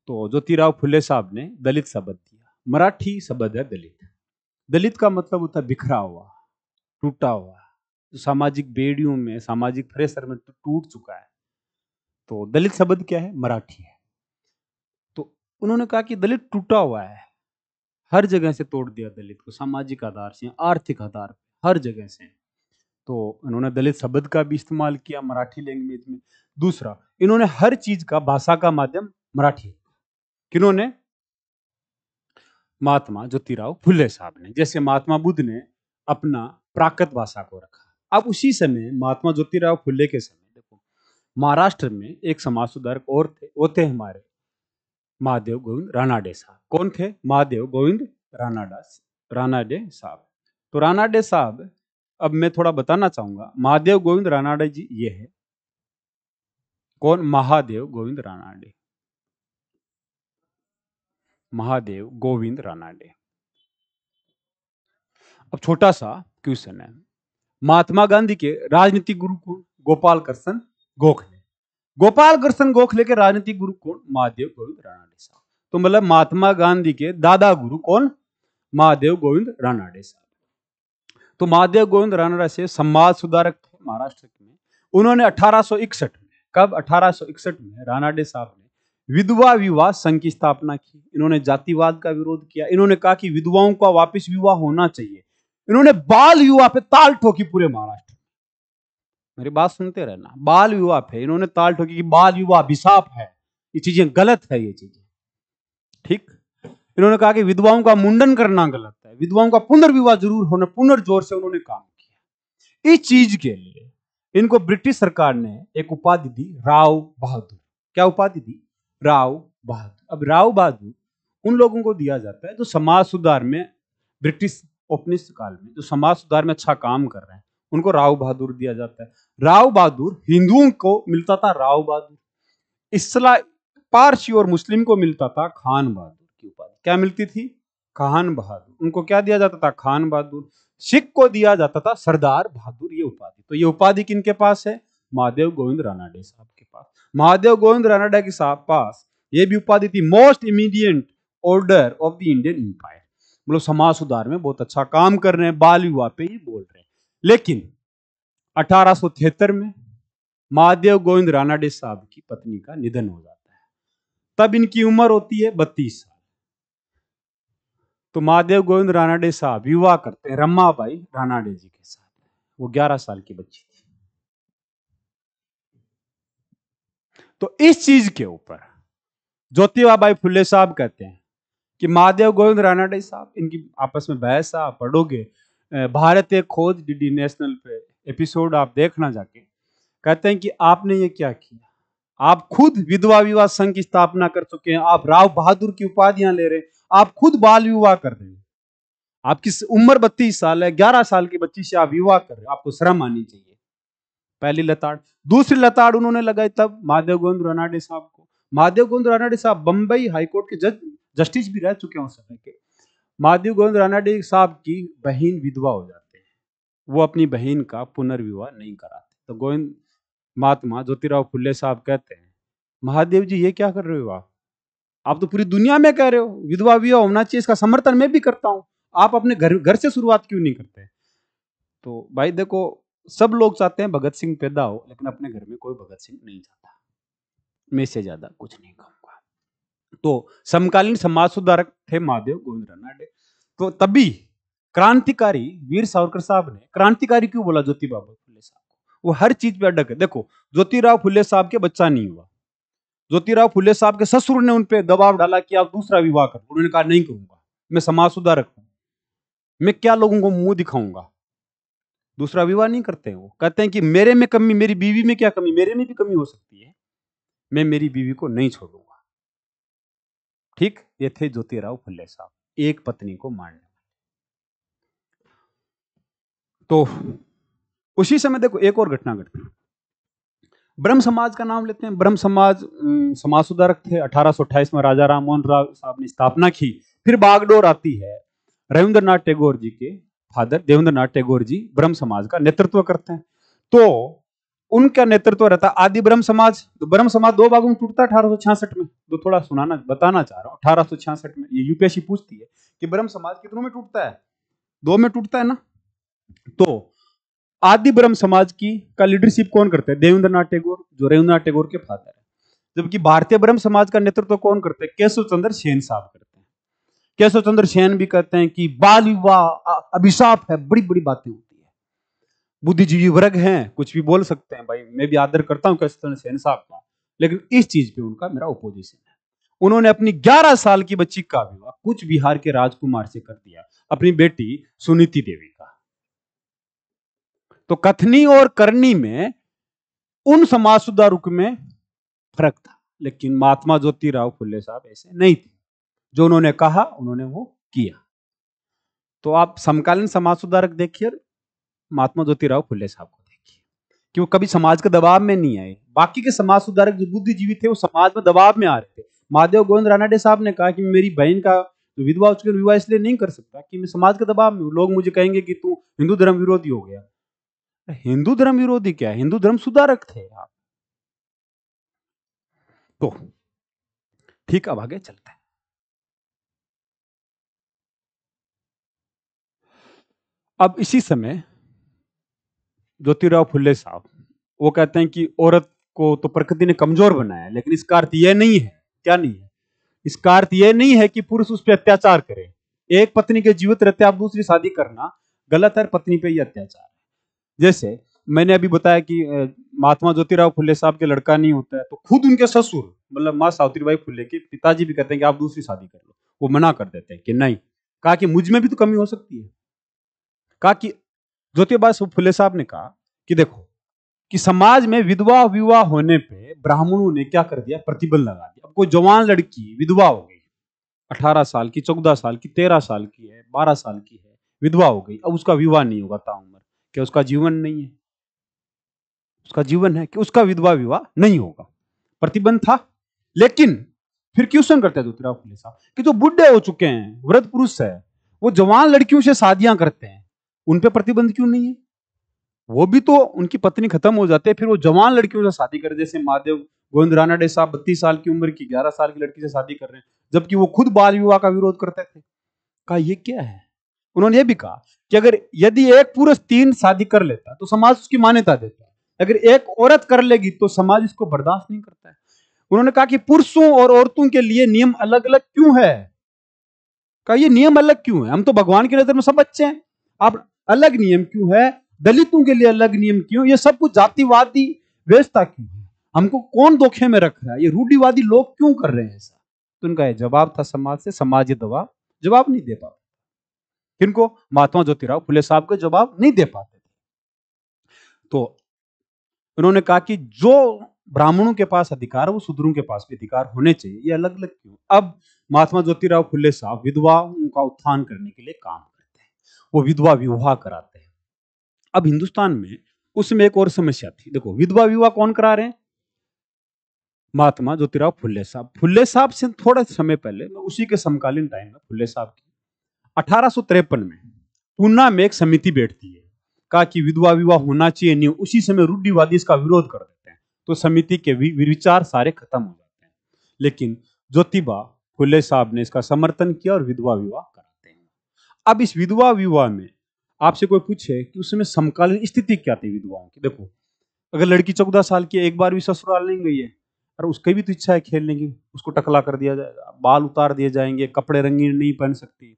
तो ज्योतिराव फुल्ले साहब ने दलित शब्द दिया मराठी शब्द है दलित दलित का मतलब होता बिखरा हुआ टूटा हुआ जो तो सामाजिक बेड़ियों में सामाजिक फ्रेसर में तो टूट चुका है तो दलित शब्द क्या है मराठी है तो उन्होंने कहा कि दलित टूटा हुआ है हर जगह से तोड़ दिया दलित को सामाजिक आधार से आर्थिक आधार हर जगह से तो उन्होंने दलित शब्द का भी इस्तेमाल किया मराठी लैंग्वेज में दूसरा इन्होंने हर चीज का भाषा का माध्यम मराठी किन्होंने महात्मा ज्योतिराव फुले साहब ने जैसे महात्मा बुद्ध ने अपना प्राकृत भाषा को रखा अब उसी समय महात्मा ज्योतिराव फुले के समय देखो महाराष्ट्र में एक समाज सुधारक और थे वो थे हमारे महादेव गोविंद रानाडे साहब कौन थे महादेव गोविंद रानाडा रानाडे साहब तो रानाडे साहब अब मैं थोड़ा बताना चाहूंगा महादेव गोविंद रानाडे जी ये है कौन महादेव गोविंद रानाडे महादेव गोविंद रानाडे अब छोटा सा क्वेश्चन है महात्मा गांधी के राजनीतिक गुरु कौन गोपाल कृष्ण गोखले गोपाल कृष्ण गोखले के राजनीतिक गुरु कौन महादेव गोविंद रानाडे साहब तो मतलब महात्मा गांधी के दादा गुरु कौन महादेव गोविंद रानाडे साहब तो महादेव गोविंद राणा से समाज सुधारक थे महाराष्ट्र में उन्होंने अठारह में कब अठारह में डे साहब ने विधवा विवाह संघ की स्थापना की इन्होंने जातिवाद का विरोध किया इन्होंने कहा कि विधवाओं का वापिस विवाह होना चाहिए इन्होंने बाल युवा पे ताल ठोकी पूरे महाराष्ट्र मेरी बात सुनते रहना बाल युवा पे इन्होंने ताल ठोकी कि बाल युवा अभिशाप है ये चीजें गलत है ये चीजें ठीक इन्होंने कहा कि विधवाओं का मुंडन करना गलत है विधवाओं का पुनर्विवाह जरूर होना पुनर्जोर से उन्होंने काम किया इस चीज के लिए इनको ब्रिटिश सरकार ने एक उपाधि दी राव बहादुर क्या उपाधि दी राव बहादुर अब राव बहादुर उन लोगों को दिया जाता है जो समाज सुधार में ब्रिटिश उपनिष्ठ काल में जो समाज सुधार में अच्छा काम कर रहे हैं उनको राव बहादुर दिया जाता है राव बहादुर हिंदुओं को मिलता था राव बहादुर इसला पारसी और मुस्लिम को मिलता था खान बहादुर की उपाधि क्या मिलती थी खान बहादुर उनको क्या दिया जाता था खान बहादुर सिख को दिया जाता था सरदार बहादुर ये उपाधि तो ये उपाधि किन के पास है महादेव गोविंद रानाडे साहब के पास महादेव गोविंद रानाडे के साहब पास ये भी उपाधि थी most immediate order of the Indian empire मतलब समाज सुधार में बहुत अच्छा काम कर रहे हैं बाल युवा पे ही बोल रहे हैं लेकिन अठारह में महादेव गोविंद रानाडे साहब की पत्नी का निधन हो जाता है तब इनकी उम्र होती है बत्तीस साल तो महादेव गोविंद रानाडे साहब विवाह करते हैं रम्मा भाई रानाडे जी के साथ वो ग्यारह साल की बच्ची थी तो इस चीज के ऊपर ज्योतिबा भाई फुले साहब कहते हैं कि महादेव गोविंद रानाडे साहब इनकी आपस में बहस आप पढ़ोगे भारत एक खोज डीडी नेशनल पे एपिसोड आप देखना जाके कहते हैं कि आपने ये क्या किया आप खुद विधवा विवाह संघ की स्थापना कर चुके हैं आप राव बहादुर की उपाधियां ले रहे हैं आप खुद बाल विवाह कर रहे हैं आपकी उम्र बत्तीस साल है ग्यारह साल की बच्ची से आप विवाह कर रहे हैं आपको श्रम आनी चाहिए पहली लताड़ दूसरी लताड़ उन्होंने लगाई तब महादेव गोविंद रानाडे साहब को महादेव गोविंद रानाडे साहब बंबई हाईकोर्ट के जज जस्टिस भी रह चुके हैं उस समय के महादेव गोविंद डे साहब की बहन विधवा हो जाते हैं वो अपनी बहन का पुनर्विवाह नहीं कराते तो गोविंद महात्मा ज्योतिराव फुल्ले साहब कहते हैं महादेव जी ये क्या कर रहे हो आप आप तो पूरी दुनिया में कह रहे हो विधवा विवाह होना चाहिए इसका समर्थन मैं भी करता हूँ आप अपने घर घर से शुरुआत क्यों नहीं करते तो भाई देखो सब लोग चाहते हैं भगत सिंह पैदा हो लेकिन अपने घर में कोई भगत सिंह नहीं चाहता मैं से ज्यादा कुछ नहीं कहूँ तो समकालीन समाज सुधारक थे महादेव गोविंद नायडे तो तभी क्रांतिकारी वीर सावरकर साहब ने क्रांतिकारी क्यों बोला ज्योतिबा फुले साहब को वो हर चीज पे अडक है देखो ज्योतिराव फुले साहब के बच्चा नहीं हुआ ज्योतिराव फुले साहब के ससुर ने उनपे दबाव डाला कि आप दूसरा विवाह करो उन्होंने कहा नहीं करूंगा मैं समाज सुधारक हूं मैं क्या लोगों को मुंह दिखाऊंगा दूसरा विवाह नहीं करते हैं वो कहते हैं कि मेरे में कमी मेरी बीवी में क्या कमी मेरे में भी कमी हो सकती है मैं मेरी बीवी को नहीं छोड़ूंगा ठीक ये थे ज्योतिराव फुले साहब एक पत्नी को मारने तो उसी समय देखो एक और घटना घटती ब्रह्म समाज का नाम लेते हैं ब्रह्म समाज समाज सुधारक थे अठारह में राजा राम मोहन राव साहब ने स्थापना की फिर बागडोर आती है रविंद्रनाथ टैगोर जी के फादर देवेंद्र टैगोर जी ब्रह्म समाज का नेतृत्व करते हैं तो उनका नेतृत्व रहता आदि ब्रह्म समाज तो ब्रह्म समाज दो भागों में टूटता अठारह में तो थोड़ा सुनाना बताना चाह रहा हूँ अठारह में ये यूपीएससी पूछती है कि ब्रह्म समाज कितनों में टूटता है दो में टूटता है ना तो आदि ब्रह्म समाज की का लीडरशिप कौन करते हैं देवेंद्र नाथ टेगोर जो रविन्द्र नाथ टेगोर के फादर है जबकि भारतीय ब्रह्म समाज का नेतृत्व तो कौन करते हैं केशव चंद्र सेन साहब करते हैं केशव चंद्र सेन भी कहते हैं कि बाल विवाह अभिशाप है बड़ी बड़ी बातें बुद्धिजीवी वर्ग हैं कुछ भी बोल सकते हैं भाई मैं भी आदर करता हूँ कैसे सेन साहब का लेकिन इस चीज पे उनका मेरा ओपोजिशन है उन्होंने अपनी 11 साल की बच्ची का विवाह कुछ बिहार के राजकुमार से कर दिया अपनी बेटी सुनीति देवी का तो कथनी और करनी में उन समाज सुधारक में फर्क था लेकिन महात्मा ज्योतिराव फुल्ले साहब ऐसे नहीं थे जो उन्होंने कहा उन्होंने वो किया तो आप समकालीन समाज सुधारक देखिए महात्मा ज्योतिराव फुले साहब को देखिए कि वो कभी समाज के दबाव में नहीं आए बाकी के समाज सुधारक जो बुद्धिजीवी थे वो समाज में दबाव में आ रहे थे महादेव गोविंद रानाडे साहब ने कहा कि मेरी बहन का विधवा उसके विवाह इसलिए नहीं कर सकता कि मैं समाज के दबाव में हूँ लोग मुझे कहेंगे कि तू हिंदू धर्म विरोधी हो गया हिंदू धर्म विरोधी क्या हिंदू धर्म सुधारक थे आप तो ठीक अब आगे चलते हैं अब इसी समय ज्योतिराव फुल्ले साहब वो कहते हैं कि औरत को तो प्रकृति ने कमजोर बनाया लेकिन इसका अर्थ यह नहीं है क्या नहीं है इसका अर्थ यह नहीं है कि पुरुष उस पर अत्याचार करे एक पत्नी के जीवित रहते आप दूसरी शादी करना गलत है पत्नी पे ही अत्याचार है जैसे मैंने अभी बताया कि महात्मा ज्योतिराव फुले साहब के लड़का नहीं होता है तो खुद उनके ससुर मतलब माँ सावित्रीबाई फुले के पिताजी भी कहते हैं कि आप दूसरी शादी कर लो वो मना कर देते हैं कि नहीं कहा कि मुझ में भी तो कमी हो सकती है कहा कि ज्योतिबा फुले साहब ने कहा कि देखो कि समाज में विधवा विवाह होने पे ब्राह्मणों ने क्या कर दिया प्रतिबंध लगा दिया अब कोई जवान लड़की विधवा हो गई अठारह साल की चौदह साल की तेरह साल की है बारह साल की है विधवा हो गई अब उसका विवाह नहीं होगा ता उम्र क्या उसका जीवन नहीं है उसका जीवन है कि उसका विधवा विवाह नहीं होगा प्रतिबंध था लेकिन फिर क्वेश्चन करते हैं ज्योतिराव फुले साहब कि जो बुढ़े हो चुके हैं वृद्ध पुरुष है वो जवान लड़कियों से शादियां करते हैं उन पर प्रतिबंध क्यों नहीं है वो भी तो उनकी पत्नी खत्म हो जाती है फिर वो जवान लड़कियों से शादी कर जैसे महादेव गोविंद राना डे साहब बत्तीस साल की उम्र की ग्यारह साल की लड़की से शादी कर रहे हैं जबकि वो खुद बाल विवाह का विरोध करते थे कहा ये क्या है उन्होंने ये भी कहा कि अगर यदि एक पुरुष तीन शादी कर लेता तो समाज उसकी मान्यता देता है अगर एक औरत कर लेगी तो समाज इसको बर्दाश्त नहीं करता है उन्होंने कहा कि पुरुषों और औरतों के लिए नियम अलग अलग क्यों है कहा ये नियम अलग क्यों है हम तो भगवान की नजर में सब अच्छे हैं आप अलग नियम क्यों है दलितों के लिए अलग नियम क्यों ये सब कुछ जातिवादी व्यवस्था क्यों है हमको कौन धोखे में रख रहा है ये रूढ़ीवादी लोग क्यों कर रहे हैं ऐसा तो उनका जवाब था समाज से समाज दबाव जवाब नहीं दे पाता किनको महात्मा ज्योतिराव फुले साहब का जवाब नहीं दे पाते थे तो उन्होंने कहा कि जो ब्राह्मणों के पास अधिकार वो शूद्रों के पास भी अधिकार होने चाहिए ये अलग अलग क्यों अब महात्मा ज्योतिराव फुले साहब विधवाओं का उत्थान करने के लिए काम करते हैं वो विधवा विवाह कराते हैं अब हिंदुस्तान में उसमें एक और समस्या थी देखो विधवा विवाह कौन करा रहे हैं महात्मा ज्योतिराव फुल्ले साहब फुल्ले साहब से थोड़ा समय पहले मैं उसी के समकालीन टाइम में फुल्ले साहब की अठारह में पूना में एक समिति बैठती है कहा कि विधवा विवाह होना चाहिए नहीं उसी समय रूढ़िवादी इसका विरोध कर देते हैं तो समिति के विचार सारे खत्म हो जाते हैं लेकिन ज्योतिबा फुले साहब ने इसका समर्थन किया और विधवा विवाह कराते हैं अब इस विधवा विवाह में आपसे कोई पूछे कि उस समय समकालीन स्थिति क्या थी विधवाओं की देखो अगर लड़की चौदह साल की एक बार भी ससुराल नहीं गई है और उसकी भी तो इच्छा है खेलने की उसको टकला कर दिया जाएगा बाल उतार दिए जाएंगे कपड़े रंगीन नहीं पहन सकती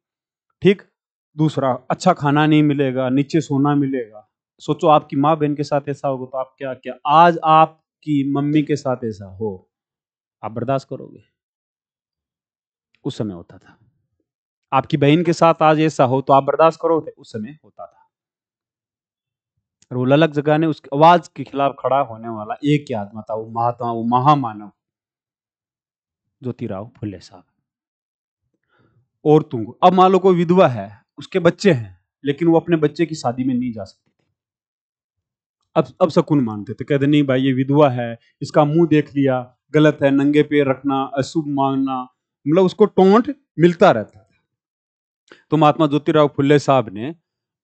ठीक दूसरा अच्छा खाना नहीं मिलेगा नीचे सोना मिलेगा सोचो आपकी माँ बहन के साथ ऐसा होगा तो आप क्या क्या आज आपकी मम्मी के साथ ऐसा हो आप बर्दाश्त करोगे उस समय होता था आपकी बहन के साथ आज ऐसा हो तो आप बर्दाश्त करो तो उस समय होता था और वो ललक जगह ने उस आवाज के खिलाफ खड़ा होने वाला एक ही आत्मा था वो महात्मा वो महामानव ज्योतिराव फुले साहब और तुम अब मान लो कोई विधवा है उसके बच्चे हैं लेकिन वो अपने बच्चे की शादी में नहीं जा सकती थी अब अब शकुन मानते थे कहते नहीं भाई ये विधवा है इसका मुंह देख लिया गलत है नंगे पैर रखना अशुभ मांगना मतलब उसको टोंट मिलता रहता तो महात्मा ज्योतिराव फुल्ले साहब ने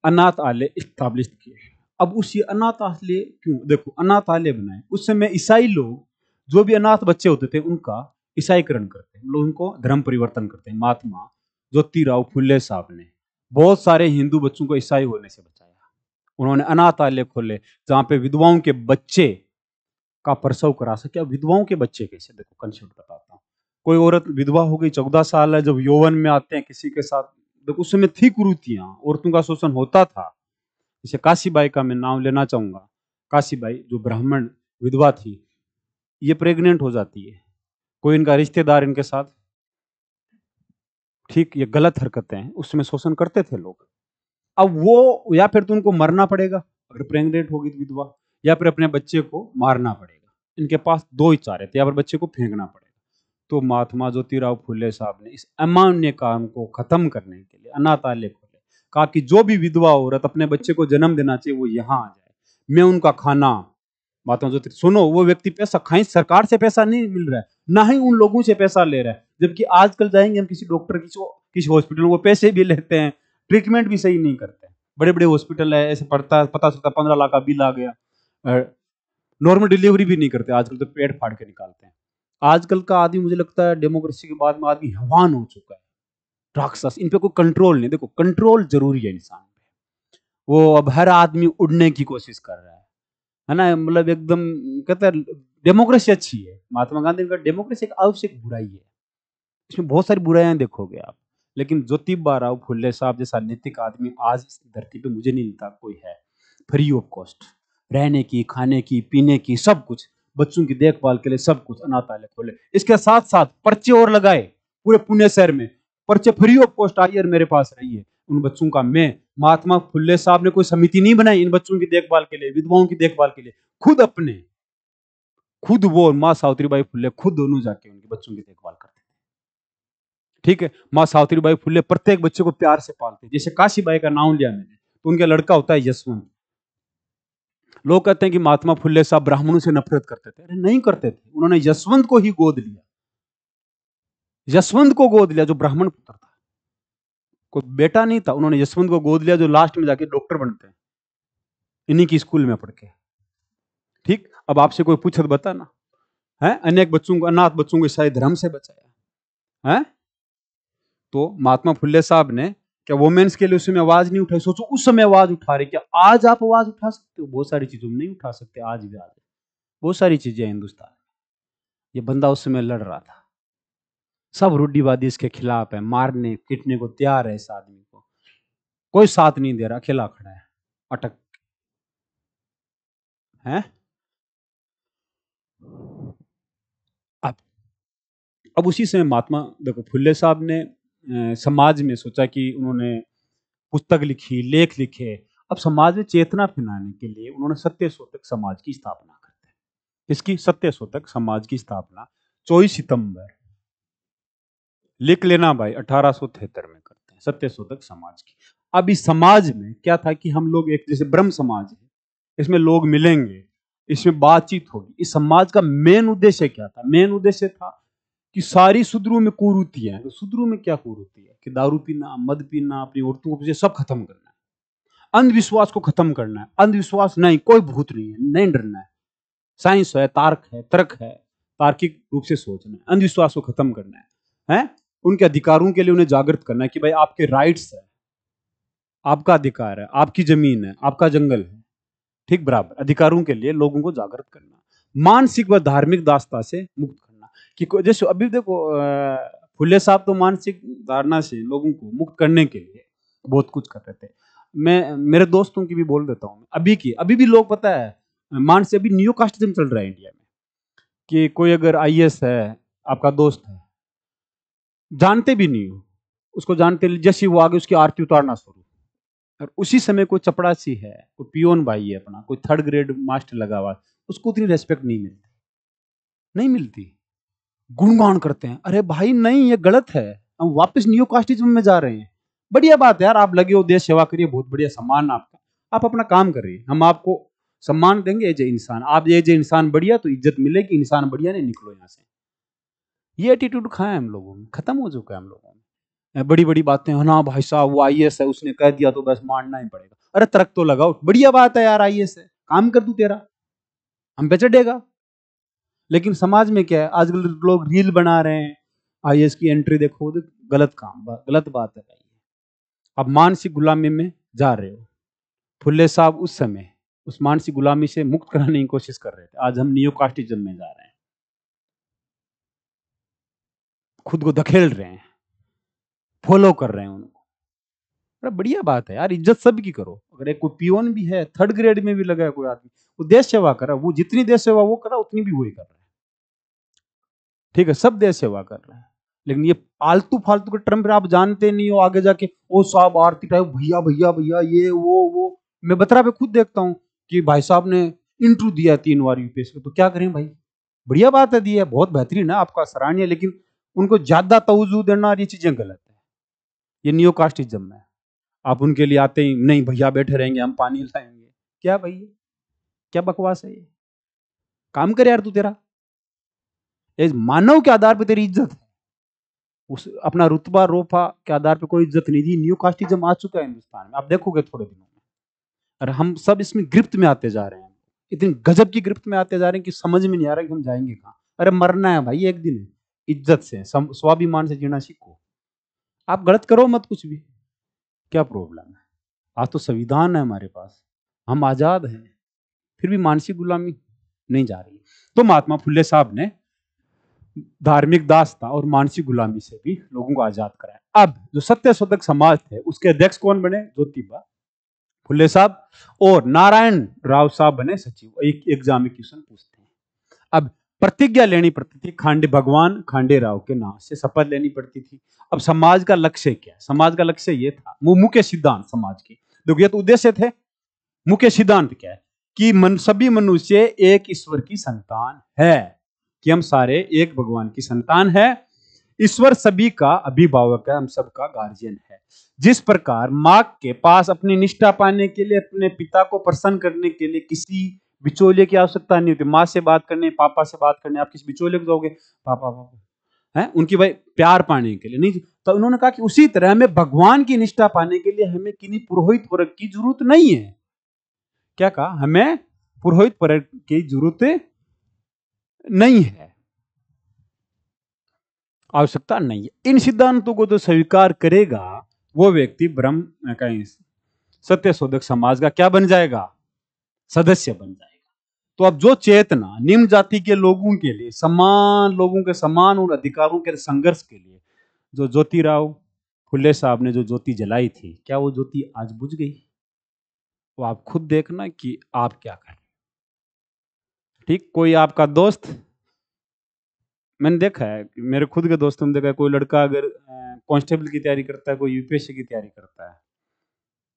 अनाथ आलय इस्टाब्लिश किए अब उसी अनाथ आलय क्यों देखो अनाथ आलय बनाए उस समय ईसाई लोग जो भी अनाथ बच्चे होते थे उनका ईसाईकरण करते हैं मतलब उनको धर्म परिवर्तन करते हैं महात्मा ज्योतिराव फुल्ले साहब ने बहुत सारे हिंदू बच्चों को ईसाई होने से बचाया उन्होंने अनाथ आलय खोले जहाँ पे विधवाओं के बच्चे का प्रसव करा सके अब विधवाओं के बच्चे कैसे देखो कंसेप्ट बताता हूँ कोई औरत विधवा हो गई चौदह साल है जब यौवन में आते हैं किसी के साथ देखो उस समय थी कुरुतियां औरतों का शोषण होता था इसे काशीबाई का मैं नाम लेना चाहूंगा काशीबाई जो ब्राह्मण विधवा थी ये प्रेग्नेंट हो जाती है कोई इनका रिश्तेदार इनके साथ ठीक ये गलत हरकतें हैं उसमें शोषण करते थे लोग अब वो या फिर तो उनको मरना पड़ेगा अगर प्रेग्नेंट होगी तो विधवा या फिर अपने बच्चे को मारना पड़ेगा इनके पास दो ही चारे थे या फिर बच्चे को फेंकना पड़ेगा तो महात्मा ज्योतिराव फूले साहब ने इस अमान्य काम को खत्म करने के लिए अनाथालय खोले कहा कि जो भी विधवा औरत अपने बच्चे को जन्म देना चाहिए वो यहाँ आ जाए मैं उनका खाना महात्मा ज्योति सुनो वो व्यक्ति पैसा खाई सरकार से पैसा नहीं मिल रहा है ना ही उन लोगों से पैसा ले रहा है जबकि आजकल जाएंगे हम किसी डॉक्टर किसी किसी हॉस्पिटल में वो पैसे भी लेते हैं ट्रीटमेंट भी सही नहीं करते बड़े बड़े हॉस्पिटल है ऐसे पड़ता पता चलता पंद्रह लाख का बिल आ गया नॉर्मल डिलीवरी भी नहीं करते आजकल तो पेट फाड़ के निकालते हैं आजकल का आदमी मुझे लगता है डेमोक्रेसी के बाद में आदमी हवान हो चुका है राक्षस इन पे कोई कंट्रोल नहीं देखो कंट्रोल जरूरी है इंसान पे वो अब हर आदमी उड़ने की कोशिश कर रहा है है ना मतलब एकदम कहते हैं डेमोक्रेसी अच्छी है महात्मा गांधी का डेमोक्रेसी एक आवश्यक बुराई है इसमें बहुत सारी बुराइयां देखोगे आप लेकिन ज्योतिबा राव फुल्ले साहब जैसा नैतिक आदमी आज इस धरती पे मुझे नहीं मिलता कोई है फ्री ऑफ कॉस्ट रहने की खाने की पीने की सब कुछ बच्चों की देखभाल के लिए सब कुछ अनाथालय खोले इसके साथ साथ पर्चे और लगाए पूरे पुणे शहर में पर्चे फ्री ऑफ कॉस्ट और मेरे पास है उन बच्चों का मैं महात्मा फुल्ले साहब ने कोई समिति नहीं बनाई इन बच्चों की देखभाल के लिए विधवाओं की देखभाल के लिए खुद अपने खुद वो माँ सावित्री बाई फुल्ले खुद दोनों जाके उनके बच्चों की देखभाल करते ठीक है माँ सावित्री बाई फुल्ले प्रत्येक बच्चे को प्यार से पालते जैसे काशी बाई का नाम लिया मैंने तो उनका लड़का होता है यशवंत लोग कहते हैं कि महात्मा फुल्ले साहब ब्राह्मणों से नफरत करते थे अरे नहीं करते थे उन्होंने यशवंत को ही गोद लिया यशवंत को गोद लिया जो ब्राह्मण पुत्र था कोई बेटा नहीं था उन्होंने यशवंत को गोद लिया जो लास्ट में जाके डॉक्टर बनते हैं इन्हीं की स्कूल में पढ़ के ठीक अब आपसे कोई पूछत बताना है अनेक बच्चों को अनाथ बच्चों को ईसाई धर्म से बचाया है तो महात्मा फुल्ले साहब ने क्या वोमेन्स के लिए उस समय आवाज नहीं उठाई सोचो उस समय आवाज उठा रहे क्या आज आप आवाज उठा सकते हो बहुत सारी चीजों में नहीं उठा सकते आज भी आज बहुत सारी चीजें हिंदुस्तान में ये बंदा उस समय लड़ रहा था सब रूढ़ीवादी इसके खिलाफ है मारने पीटने को तैयार है इस आदमी को कोई साथ नहीं दे रहा अकेला खड़ा है अटक है अब अब उसी समय महात्मा देखो फुल्ले साहब ने समाज में सोचा कि उन्होंने पुस्तक लिखी लेख लिखे अब समाज में चेतना फैलाने के लिए उन्होंने सत्य सोतक समाज की स्थापना करते हैं इसकी सत्य सोतक समाज की स्थापना चौबीस सितंबर लिख लेना भाई अठारह में करते हैं सत्य सोतक समाज की अब इस समाज में क्या था कि हम लोग एक जैसे ब्रह्म समाज है इसमें लोग मिलेंगे इसमें बातचीत होगी इस समाज का मेन उद्देश्य क्या था मेन उद्देश्य था कि सारी सुदरों में कुरूती है तो सुदरों में क्या कुरूति है कि दारू पीना मद पीना अपनी औरतों को सब खत्म करना है अंधविश्वास को खत्म करना है अंधविश्वास नहीं कोई भूत नहीं है नहीं डरना है साइंस है तार्क है तर्क है तार्किक रूप से सोचना है अंधविश्वास को खत्म करना है है उनके अधिकारों के लिए उन्हें जागृत करना है कि भाई आपके राइट्स है आपका अधिकार है आपकी जमीन है आपका जंगल है ठीक बराबर अधिकारों के लिए लोगों को जागृत करना मानसिक व धार्मिक दास्ता से मुक्त कि जैसे अभी देखो फुले साहब तो मानसिक धारणा से लोगों को मुक्त करने के लिए बहुत कुछ कर रहे थे मैं मेरे दोस्तों की भी बोल देता हूँ अभी की अभी भी लोग पता है मान से अभी न्यू कास्टिज्म चल रहा है इंडिया में कि कोई अगर आई है आपका दोस्त है जानते भी नहीं हो उसको जानते जैसे वो आगे उसकी आरती उतारना शुरू और उसी समय कोई चपड़ासी है कोई पियोन भाई है अपना कोई थर्ड ग्रेड मास्टर लगा हुआ उसको उतनी रेस्पेक्ट नहीं मिलती नहीं मिलती गुणगान करते हैं अरे भाई नहीं ये गलत है हम वापस न्यू कास्टिज्म में जा रहे हैं बढ़िया बात है यार आप लगे हो देश सेवा करिए बहुत बढ़िया सम्मान आपका आप अपना काम करिए हम आपको सम्मान देंगे एज ए इंसान आप एज ए इंसान बढ़िया तो इज्जत मिलेगी इंसान बढ़िया नहीं निकलो यहाँ से ये एटीट्यूड खाया हम लोगों ने खत्म हो चुका है हम लोगों में बड़ी बड़ी बातें ना हाँ भाई साहब वो आई है उसने कह दिया तो बस मानना ही पड़ेगा अरे तरक तो लगाओ बढ़िया बात है यार आई है काम कर दू तेरा हम बेचेगा लेकिन समाज में क्या है आजकल तो लोग रील बना रहे हैं आई की एंट्री देखो गलत काम गलत बात है भाई अब मानसिक गुलामी में जा रहे हो फुल्ले साहब उस समय उस मानसिक गुलामी से मुक्त कराने की कोशिश कर रहे थे आज हम नियो कास्टिज्म में जा रहे हैं खुद को धकेल रहे हैं फॉलो कर रहे हैं उनको अरे बढ़िया बात है यार इज्जत सबकी करो अगर एक कोई पियोन भी है थर्ड ग्रेड में भी लगा है कोई आदमी वो देश सेवा कर रहा वो जितनी देश सेवा वो करा उतनी भी वही कर रहा है ठीक है सब देश सेवा कर रहे हैं लेकिन ये पालतू फालतू के टर्म आप जानते नहीं हो आगे जाके ओ साहब आरती टाइप भैया भैया भैया ये वो वो मैं बतरा पे खुद देखता हूँ कि भाई साहब ने इंटरव्यू दिया तीन बार यूपीएस को तो क्या करें भाई बढ़िया बात है दी है बहुत बेहतरीन है आपका सराहनीय लेकिन उनको ज्यादा तोजू देना ये चीजें गलत है ये नियो कास्टिज्म है आप उनके लिए आते ही नहीं भैया बैठे रहेंगे हम पानी लाएंगे क्या भैया क्या बकवास है ये काम करे यार तू तेरा मानव के आधार पर तेरी इज्जत है उस अपना रुतबा रोफा के आधार पर कोई इज्जत नहीं दी न्यू कास्टिज्म आ चुका है हिंदुस्तान में आप देखोगे थोड़े दिनों में और हम सब इसमें गिरफ्त में आते जा रहे हैं इतनी गजब की गिरफ्त में आते जा रहे हैं कि समझ में नहीं आ रहा कि हम जाएंगे कहाँ अरे मरना है भाई एक दिन इज्जत से स्वाभिमान से जीना सीखो आप गलत करो मत कुछ भी क्या प्रॉब्लम है आज तो संविधान है हमारे पास हम आज़ाद हैं फिर भी मानसिक गुलामी नहीं जा रही तो महात्मा फुल्ले साहब ने धार्मिक दास था और मानसिक गुलामी से भी लोगों को आजाद कराया अब जो सत्य शोधक समाज थे उसके अध्यक्ष कौन बने ज्योतिबा फुले साहब और नारायण राव साहब बने सचिव एक एग्जाम क्वेश्चन पूछते हैं अब प्रतिज्ञा लेनी पड़ती थी खांडे भगवान खांडे राव के नाम से शपथ लेनी पड़ती थी अब समाज का लक्ष्य क्या समाज का लक्ष्य ये था मुख्य सिद्धांत समाज के देखो ये तो उद्देश्य थे मुख्य सिद्धांत क्या है कि मन सभी मनुष्य एक ईश्वर की संतान है कि हम सारे एक भगवान की संतान है ईश्वर सभी का अभिभावक है हम सबका गार्जियन है जिस प्रकार माँ के पास अपनी निष्ठा पाने के लिए अपने पिता को प्रसन्न करने के लिए किसी बिचौलिए की आवश्यकता नहीं होती माँ से बात करने पापा से बात करने आप किसी बिचौलिए को जाओगे पापा पापा है उनकी भाई प्यार पाने के लिए नहीं तो उन्होंने कहा कि उसी तरह हमें भगवान की निष्ठा पाने के लिए हमें किन्नी पुरोहित वर्ग की जरूरत नहीं है क्या कहा हमें पुरोहित वर्ग की जरूरत नहीं है आवश्यकता नहीं है इन सिद्धांतों को तो स्वीकार करेगा वो व्यक्ति ब्रह्म कहीं सत्य शोधक समाज का क्या बन जाएगा सदस्य बन जाएगा तो अब जो चेतना निम्न जाति के लोगों के लिए समान लोगों के समान उन अधिकारों के संघर्ष के लिए जो ज्योतिराव फुले साहब ने जो ज्योति जलाई थी क्या वो ज्योति आज बुझ गई वो आप खुद देखना कि आप क्या कर ठीक कोई आपका दोस्त मैंने देखा है मेरे खुद के दोस्तों में देखा है कोई लड़का अगर कॉन्स्टेबल की तैयारी करता है कोई यूपीएससी की तैयारी करता है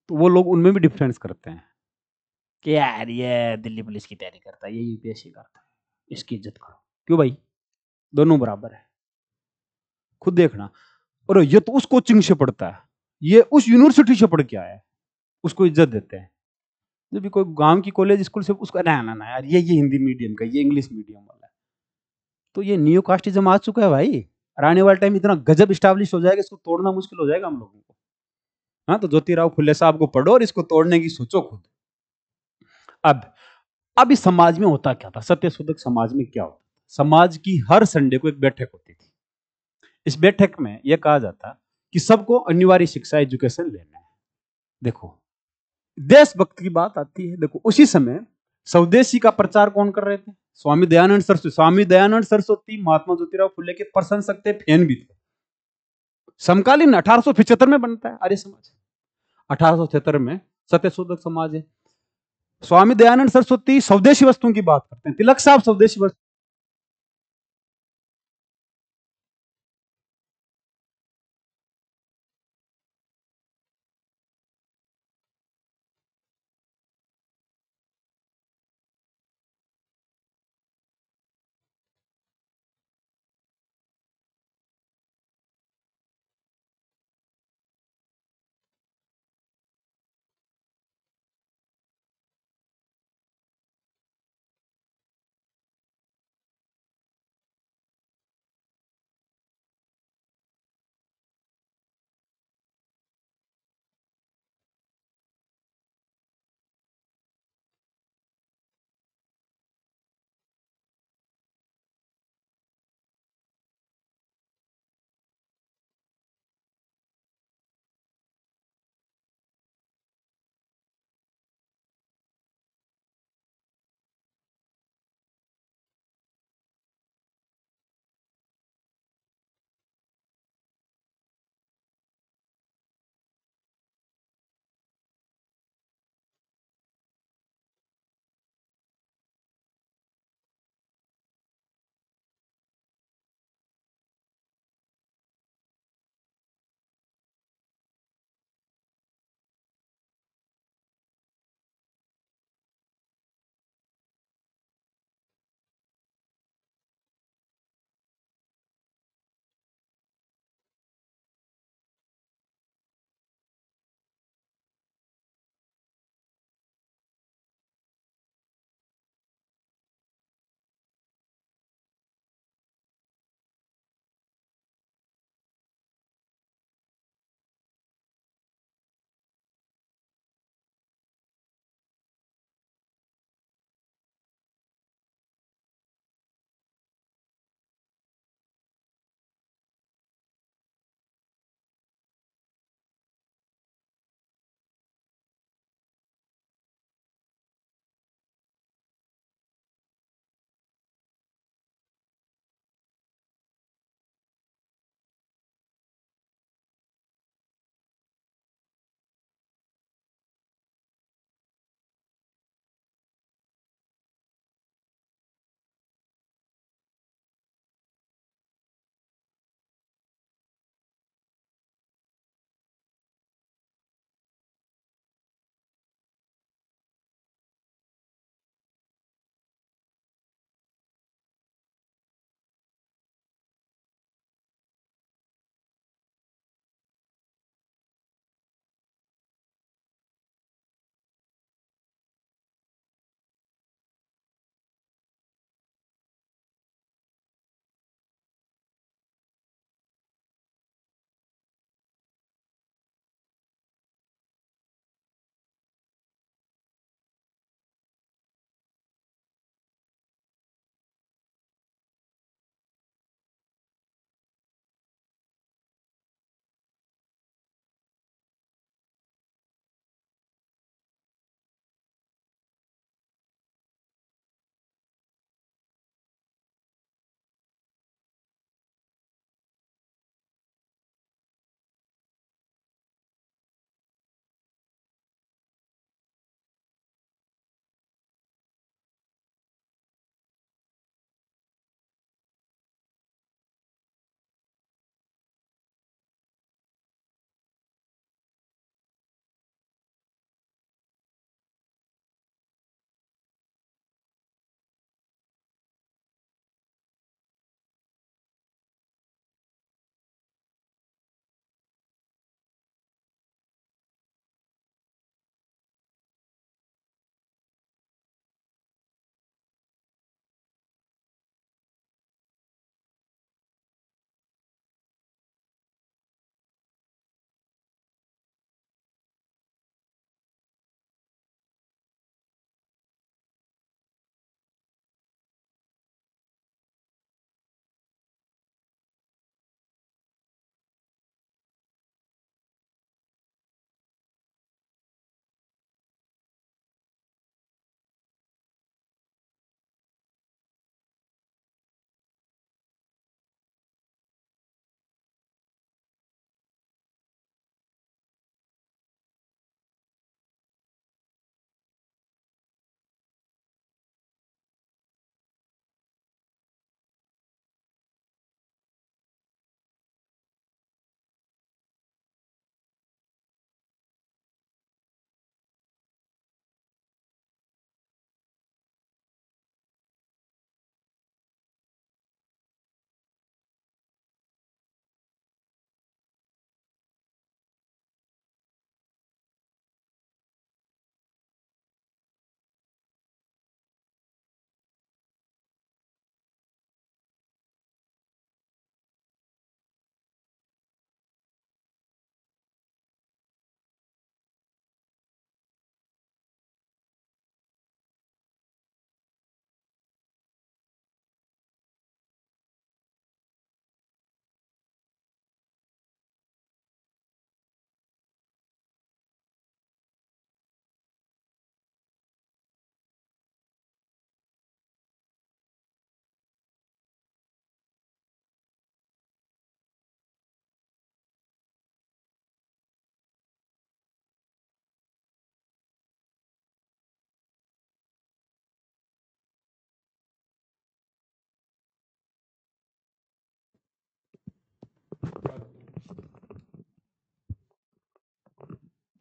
तो वो लोग उनमें भी डिफरेंस करते हैं कि यार ये दिल्ली पुलिस की तैयारी करता है ये यूपीएससी करता है इसकी इज्जत करो क्यों भाई दोनों बराबर है खुद देखना और ये तो उस कोचिंग से पढ़ता है ये उस यूनिवर्सिटी से पढ़ के आया है उसको इज्जत देते हैं जो भी कोई गांव की कॉलेज स्कूल से उसका ना ना ना यार ये ये हिंदी मीडियम का ये इंग्लिश मीडियम वाला है तो ये न्यू कास्टिज्म आ चुका है भाई और आने वाले टाइम इतना गजब स्टाब्लिश हो जाएगा इसको तोड़ना मुश्किल हो जाएगा हम लोगों को हाँ तो ज्योतिराव फुले साहब को पढ़ो और इसको तोड़ने की सोचो खुद अब अब इस समाज में होता क्या था सत्य शोधक समाज में क्या होता समाज की हर संडे को एक बैठक होती थी इस बैठक में यह कहा जाता कि सबको अनिवार्य शिक्षा एजुकेशन लेना है देखो देशभक्त की बात आती है देखो उसी समय स्वदेशी का प्रचार कौन कर रहे थे स्वामी दयानंद सरस्वती स्वामी दयानंद सरस्वती महात्मा ज्योतिराव फुले के प्रशंसक थे फैन भी थे समकालीन अठारह में बनता है आर्य समाज अठारह में सत्यशोधक समाज है स्वामी दयानंद सरस्वती स्वदेशी वस्तुओं की बात करते हैं तिलक साहब स्वदेशी वस्तु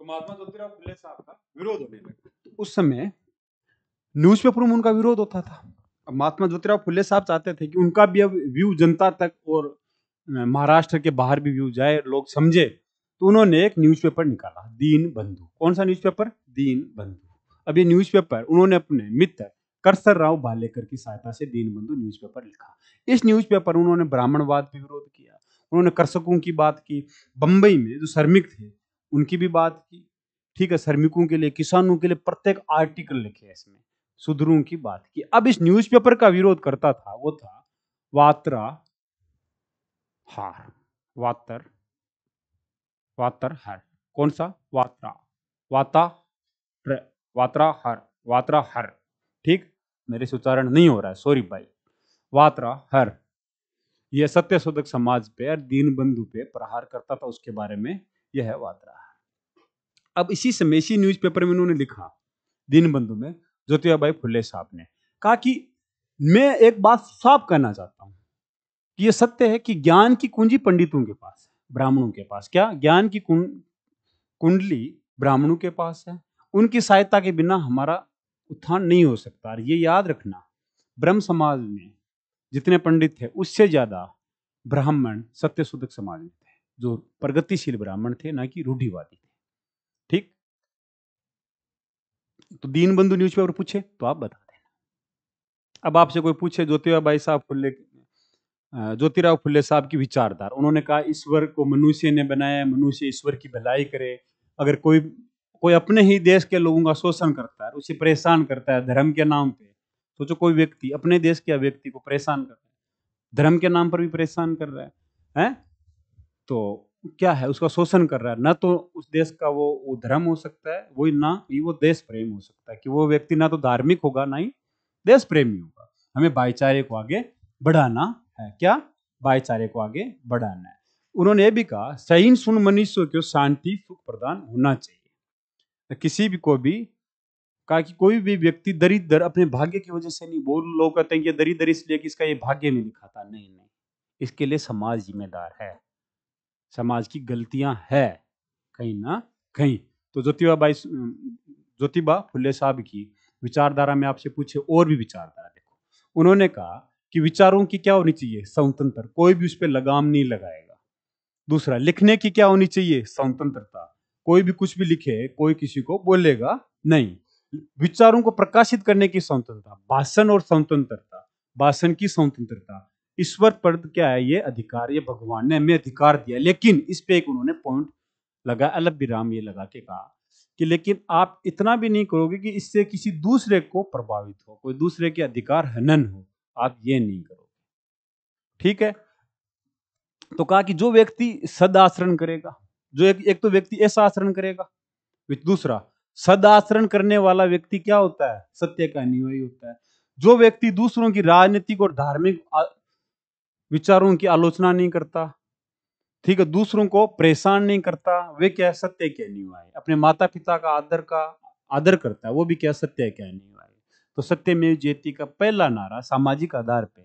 महात्मा ज्योतिराव तो फुले साहब का विरोध होने लगा तो उस समय न्यूज़पेपर में उनका विरोध होता था अब महात्मा ज्योतिराव फुले साहब चाहते थे कि उनका भी अब व्यू जनता तक और महाराष्ट्र के बाहर भी व्यू जाए लोग समझे तो उन्होंने एक न्यूज़पेपर निकाला दीन बंधु कौन सा न्यूज़पेपर दीन बंधु अब ये न्यूज़पेपर उन्होंने अपने मित्र करसर राव भालेकर की सहायता से दीन दीनबंधु न्यूज़पेपर लिखा इस न्यूज़पेपर उन्होंने ब्राह्मणवाद पे विरोध किया उन्होंने कृषकों की बात की बंबई में जो श्रमिक थे उनकी भी बात की ठीक है श्रमिकों के लिए किसानों के लिए प्रत्येक आर्टिकल लिखे इसमें सुधरों की बात की अब इस न्यूज़पेपर का विरोध करता था वो था वात्रा हार वातर वातर हर कौन सा वात्रा वाता वात्रा हर वात्रा हर ठीक मेरे से उच्चारण नहीं हो रहा है सॉरी भाई वात्रा हर यह सत्यशोधक समाज पे और बंधु पे प्रहार करता था उसके बारे में यह है वाद अब इसी न्यूज पेपर में उन्होंने लिखा दीनबंधु में ज्योतिबाई फुले साहब ने कहा कि मैं एक बात साफ कहना चाहता हूं कि यह सत्य है कि ज्ञान की कुंजी पंडितों के पास है ब्राह्मणों के पास क्या ज्ञान की कुंडली ब्राह्मणों के पास है उनकी सहायता के बिना हमारा उत्थान नहीं हो सकता और ये याद रखना ब्रह्म समाज में जितने पंडित थे उससे ज़्यादा ब्राह्मण सत्यशोधक समाज में थे जो प्रगतिशील ब्राह्मण थे ना कि रूढ़िवादी थे ठीक तो दीन बंधु न्यूज पेपर पूछे तो आप बता देना अब आपसे कोई पूछे ज्योतिबा भाई साहब फुल्ले ज्योतिराव फुल्ले साहब की विचारधार उन्होंने कहा ईश्वर को मनुष्य ने बनाया मनुष्य ईश्वर की भलाई करे अगर कोई कोई अपने ही देश के लोगों का शोषण करता है उसे परेशान करता है धर्म के नाम पे सोचो कोई व्यक्ति अपने देश के व्यक्ति को परेशान कर रहा है धर्म के नाम पर भी परेशान कर रहा है है? तो क्या है उसका शोषण कर रहा है ना तो उस देश का वो, वो धर्म हो सकता है वो ना ही वो देश प्रेम हो सकता है कि वो व्यक्ति ना तो धार्मिक होगा ना ही देश प्रेमी होगा हमें भाईचारे को आगे बढ़ाना है क्या भाईचारे को आगे बढ़ाना है उन्होंने ये भी कहा सही सुन मनुष्य को शांति सुख प्रदान होना चाहिए तो किसी भी को भी कहा कि कोई भी व्यक्ति दरिद्र अपने भाग्य की वजह से नहीं बोल लोग कहते हैं कि दरिद्र इसलिए कि इसका ये भाग्य में लिखा था नहीं नहीं इसके लिए समाज जिम्मेदार है समाज की गलतियां है कहीं ना कहीं तो ज्योतिबा बाई ज्योतिबा फुले साहब की विचारधारा में आपसे पूछे और भी विचारधारा देखो उन्होंने कहा कि विचारों की क्या होनी चाहिए स्वतंत्र कोई भी उस पर लगाम नहीं लगाएगा दूसरा लिखने की क्या होनी चाहिए स्वतंत्रता कोई भी कुछ भी लिखे कोई किसी को बोलेगा नहीं विचारों को प्रकाशित करने की स्वतंत्रता भाषण और स्वतंत्रता भाषण की स्वतंत्रता ईश्वर पर तो क्या है ये अधिकार ये भगवान ने हमें अधिकार दिया लेकिन इस पे एक उन्होंने पॉइंट लगा अलग विराम ये लगा के कहा कि लेकिन आप इतना भी नहीं करोगे कि इससे किसी दूसरे को प्रभावित हो कोई दूसरे के अधिकार हनन हो आप ये नहीं करोगे ठीक है तो कहा कि जो व्यक्ति सद आचरण करेगा जो एक एक तो व्यक्ति ऐसा आचरण करेगा दूसरा सद आचरण करने वाला व्यक्ति क्या होता है सत्य का अनुयायी होता है जो व्यक्ति दूसरों की राजनीतिक और धार्मिक विचारों की आलोचना नहीं करता ठीक है दूसरों को परेशान नहीं करता वे क्या सत्य क्या नहीं हुआ अपने माता पिता का आदर का आदर करता है वो भी क्या सत्य क्या नहीं हुआ तो सत्य में जेती का पहला नारा सामाजिक आधार पे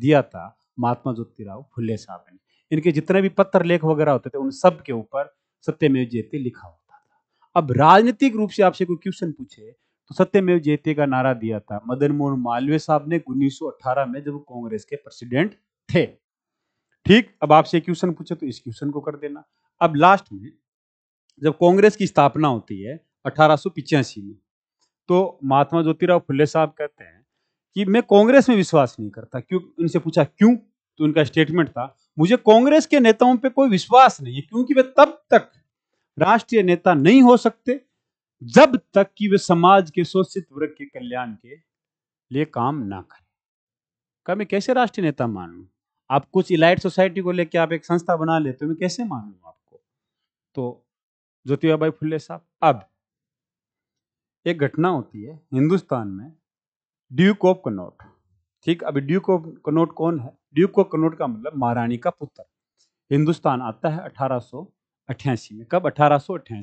दिया था महात्मा ज्योतिराव फुले साहब ने इनके जितने भी पत्र लेख वगैरह होते थे उन सब के ऊपर सत्यमेव जेती लिखा होता था अब राजनीतिक रूप से आपसे कोई क्वेश्चन पूछे तो सत्यमेव जेती का नारा दिया था मदन मोहन मालवीय साहब ने 1918 में जब कांग्रेस के प्रेसिडेंट थे ठीक अब आपसे क्वेश्चन पूछे तो इस क्वेश्चन को कर देना अब लास्ट में जब कांग्रेस की स्थापना होती है अठारह में तो महात्मा ज्योतिराव फुले साहब कहते हैं कि मैं कांग्रेस में विश्वास नहीं करता क्यों इनसे पूछा क्यों तो उनका स्टेटमेंट था मुझे कांग्रेस के नेताओं पे कोई विश्वास नहीं है क्योंकि वे तब तक राष्ट्रीय नेता नहीं हो सकते जब तक कि वे समाज के शोषित वर्ग के कल्याण के लिए काम ना करें का मैं कैसे राष्ट्रीय नेता मान लू आप कुछ इलाइट सोसाइटी को लेकर आप एक संस्था बना लेते हो मैं कैसे लू आपको तो ज्योतिबा भाई फुल्ले साहब अब एक घटना होती है हिंदुस्तान में ड्यूक ऑफ कनोट ठीक अभी ड्यूक ऑफ कनौट कौन है ड्यूक ऑफ कनोट का मतलब महारानी का पुत्र हिंदुस्तान आता है अठारह में कब अठारह में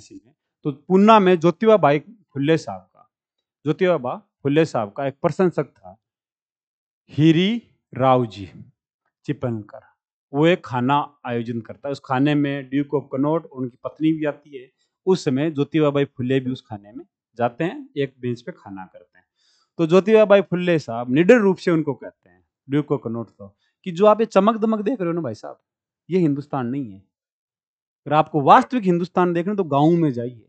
तो पूना में ज्योतिबा भाई फुल्ले साहब का ज्योतिबा फुल्ले साहब का एक प्रशंसक था हिरी राव जी चिपनकर वो एक खाना आयोजन करता है उस खाने में ड्यूक ऑफ कनोट उनकी पत्नी भी आती है उस समय ज्योतिबा बाई फुल्ले भी उस खाने में जाते हैं एक बेंच पे खाना करते हैं तो ज्योतिबा बाई फुल्ले साहब निडर रूप से उनको कहते हैं ड्यूक ऑफ कनोट को तो, कि जो आप ये चमक दमक देख रहे हो ना भाई साहब ये हिंदुस्तान नहीं है अगर आपको वास्तविक हिंदुस्तान देखना तो गाँव में जाइए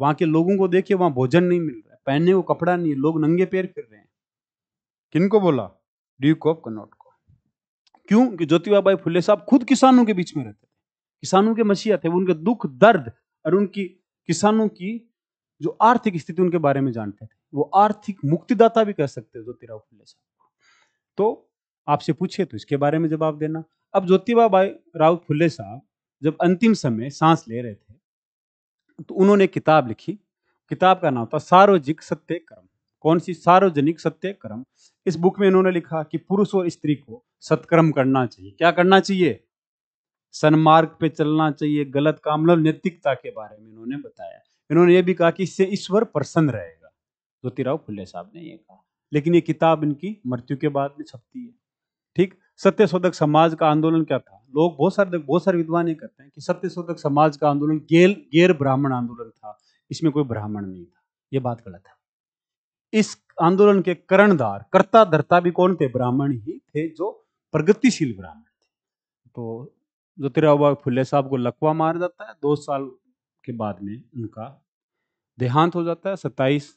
वहाँ के लोगों को देखिए वहाँ भोजन नहीं मिल रहा है पहनने को कपड़ा नहीं है लोग नंगे पैर फिर रहे हैं किन बोला ड्यूक ऑफ कनोट क्यों कि ज्योतिबा भाई फुले साहब खुद किसानों के बीच में रहते थे किसानों के मसीहा थे वो उनके दुख दर्द और उनकी किसानों की जो आर्थिक स्थिति उनके बारे में जानते थे वो आर्थिक मुक्तिदाता भी कह सकते हैं ज्योतिराव फुले साहब तो आपसे पूछे तो इसके बारे में जवाब देना अब ज्योतिबा भाई राव फुले साहब जब अंतिम समय सांस ले रहे थे तो उन्होंने किताब लिखी किताब का नाम था सार्वजनिक सत्य कर्म कौन सी सार्वजनिक सत्य कर्म इस बुक में इन्होंने लिखा कि पुरुष और स्त्री को सत्कर्म करना चाहिए क्या करना चाहिए सनमार्ग पे चलना चाहिए गलत काम मतलब नैतिकता के बारे में इन्होंने बताया इन्होंने ये भी कहा कि इससे ईश्वर प्रसन्न रहेगा ज्योतिराव फुले साहब ने ये कहा लेकिन ये किताब इनकी मृत्यु के बाद में छपती है ठीक सत्य शोधक समाज का आंदोलन क्या था लोग बहुत सारे बहुत सारे विद्वान ये कहते हैं कि सत्य शोधक समाज का आंदोलन गैर गैर ब्राह्मण आंदोलन था इसमें कोई ब्राह्मण नहीं था ये बात गलत है इस आंदोलन के करणदार कर्ता धरता भी कौन थे ब्राह्मण ही थे जो प्रगतिशील ब्राह्मण थे तो ज्योतिराव फुले साहब को लकवा मार जाता है दो साल के बाद में उनका देहांत हो जाता है सत्ताईस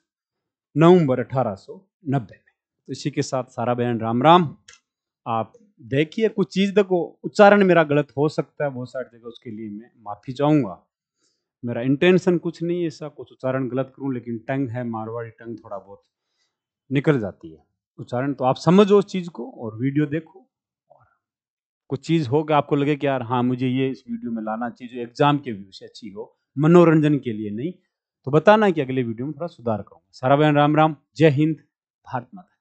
नवंबर अठारह में तो इसी के साथ सारा बहन राम राम आप देखिए कुछ चीज़ देखो उच्चारण मेरा गलत हो सकता है बहुत सारी जगह उसके लिए मैं माफ़ी चाहूंगा मेरा इंटेंशन कुछ नहीं है ऐसा कुछ उच्चारण गलत करूँ लेकिन टंग है मारवाड़ी टंग थोड़ा बहुत निकल जाती है उच्चारण तो आप समझो उस चीज़ को और वीडियो देखो और कुछ चीज़ हो गया आपको लगे कि यार हाँ मुझे ये इस वीडियो में लाना चाहिए जो एग्जाम के व्यू से अच्छी हो मनोरंजन के लिए नहीं तो बताना कि अगले वीडियो में थोड़ा सुधार करूँगा सारा बहन राम राम जय हिंद भारत माता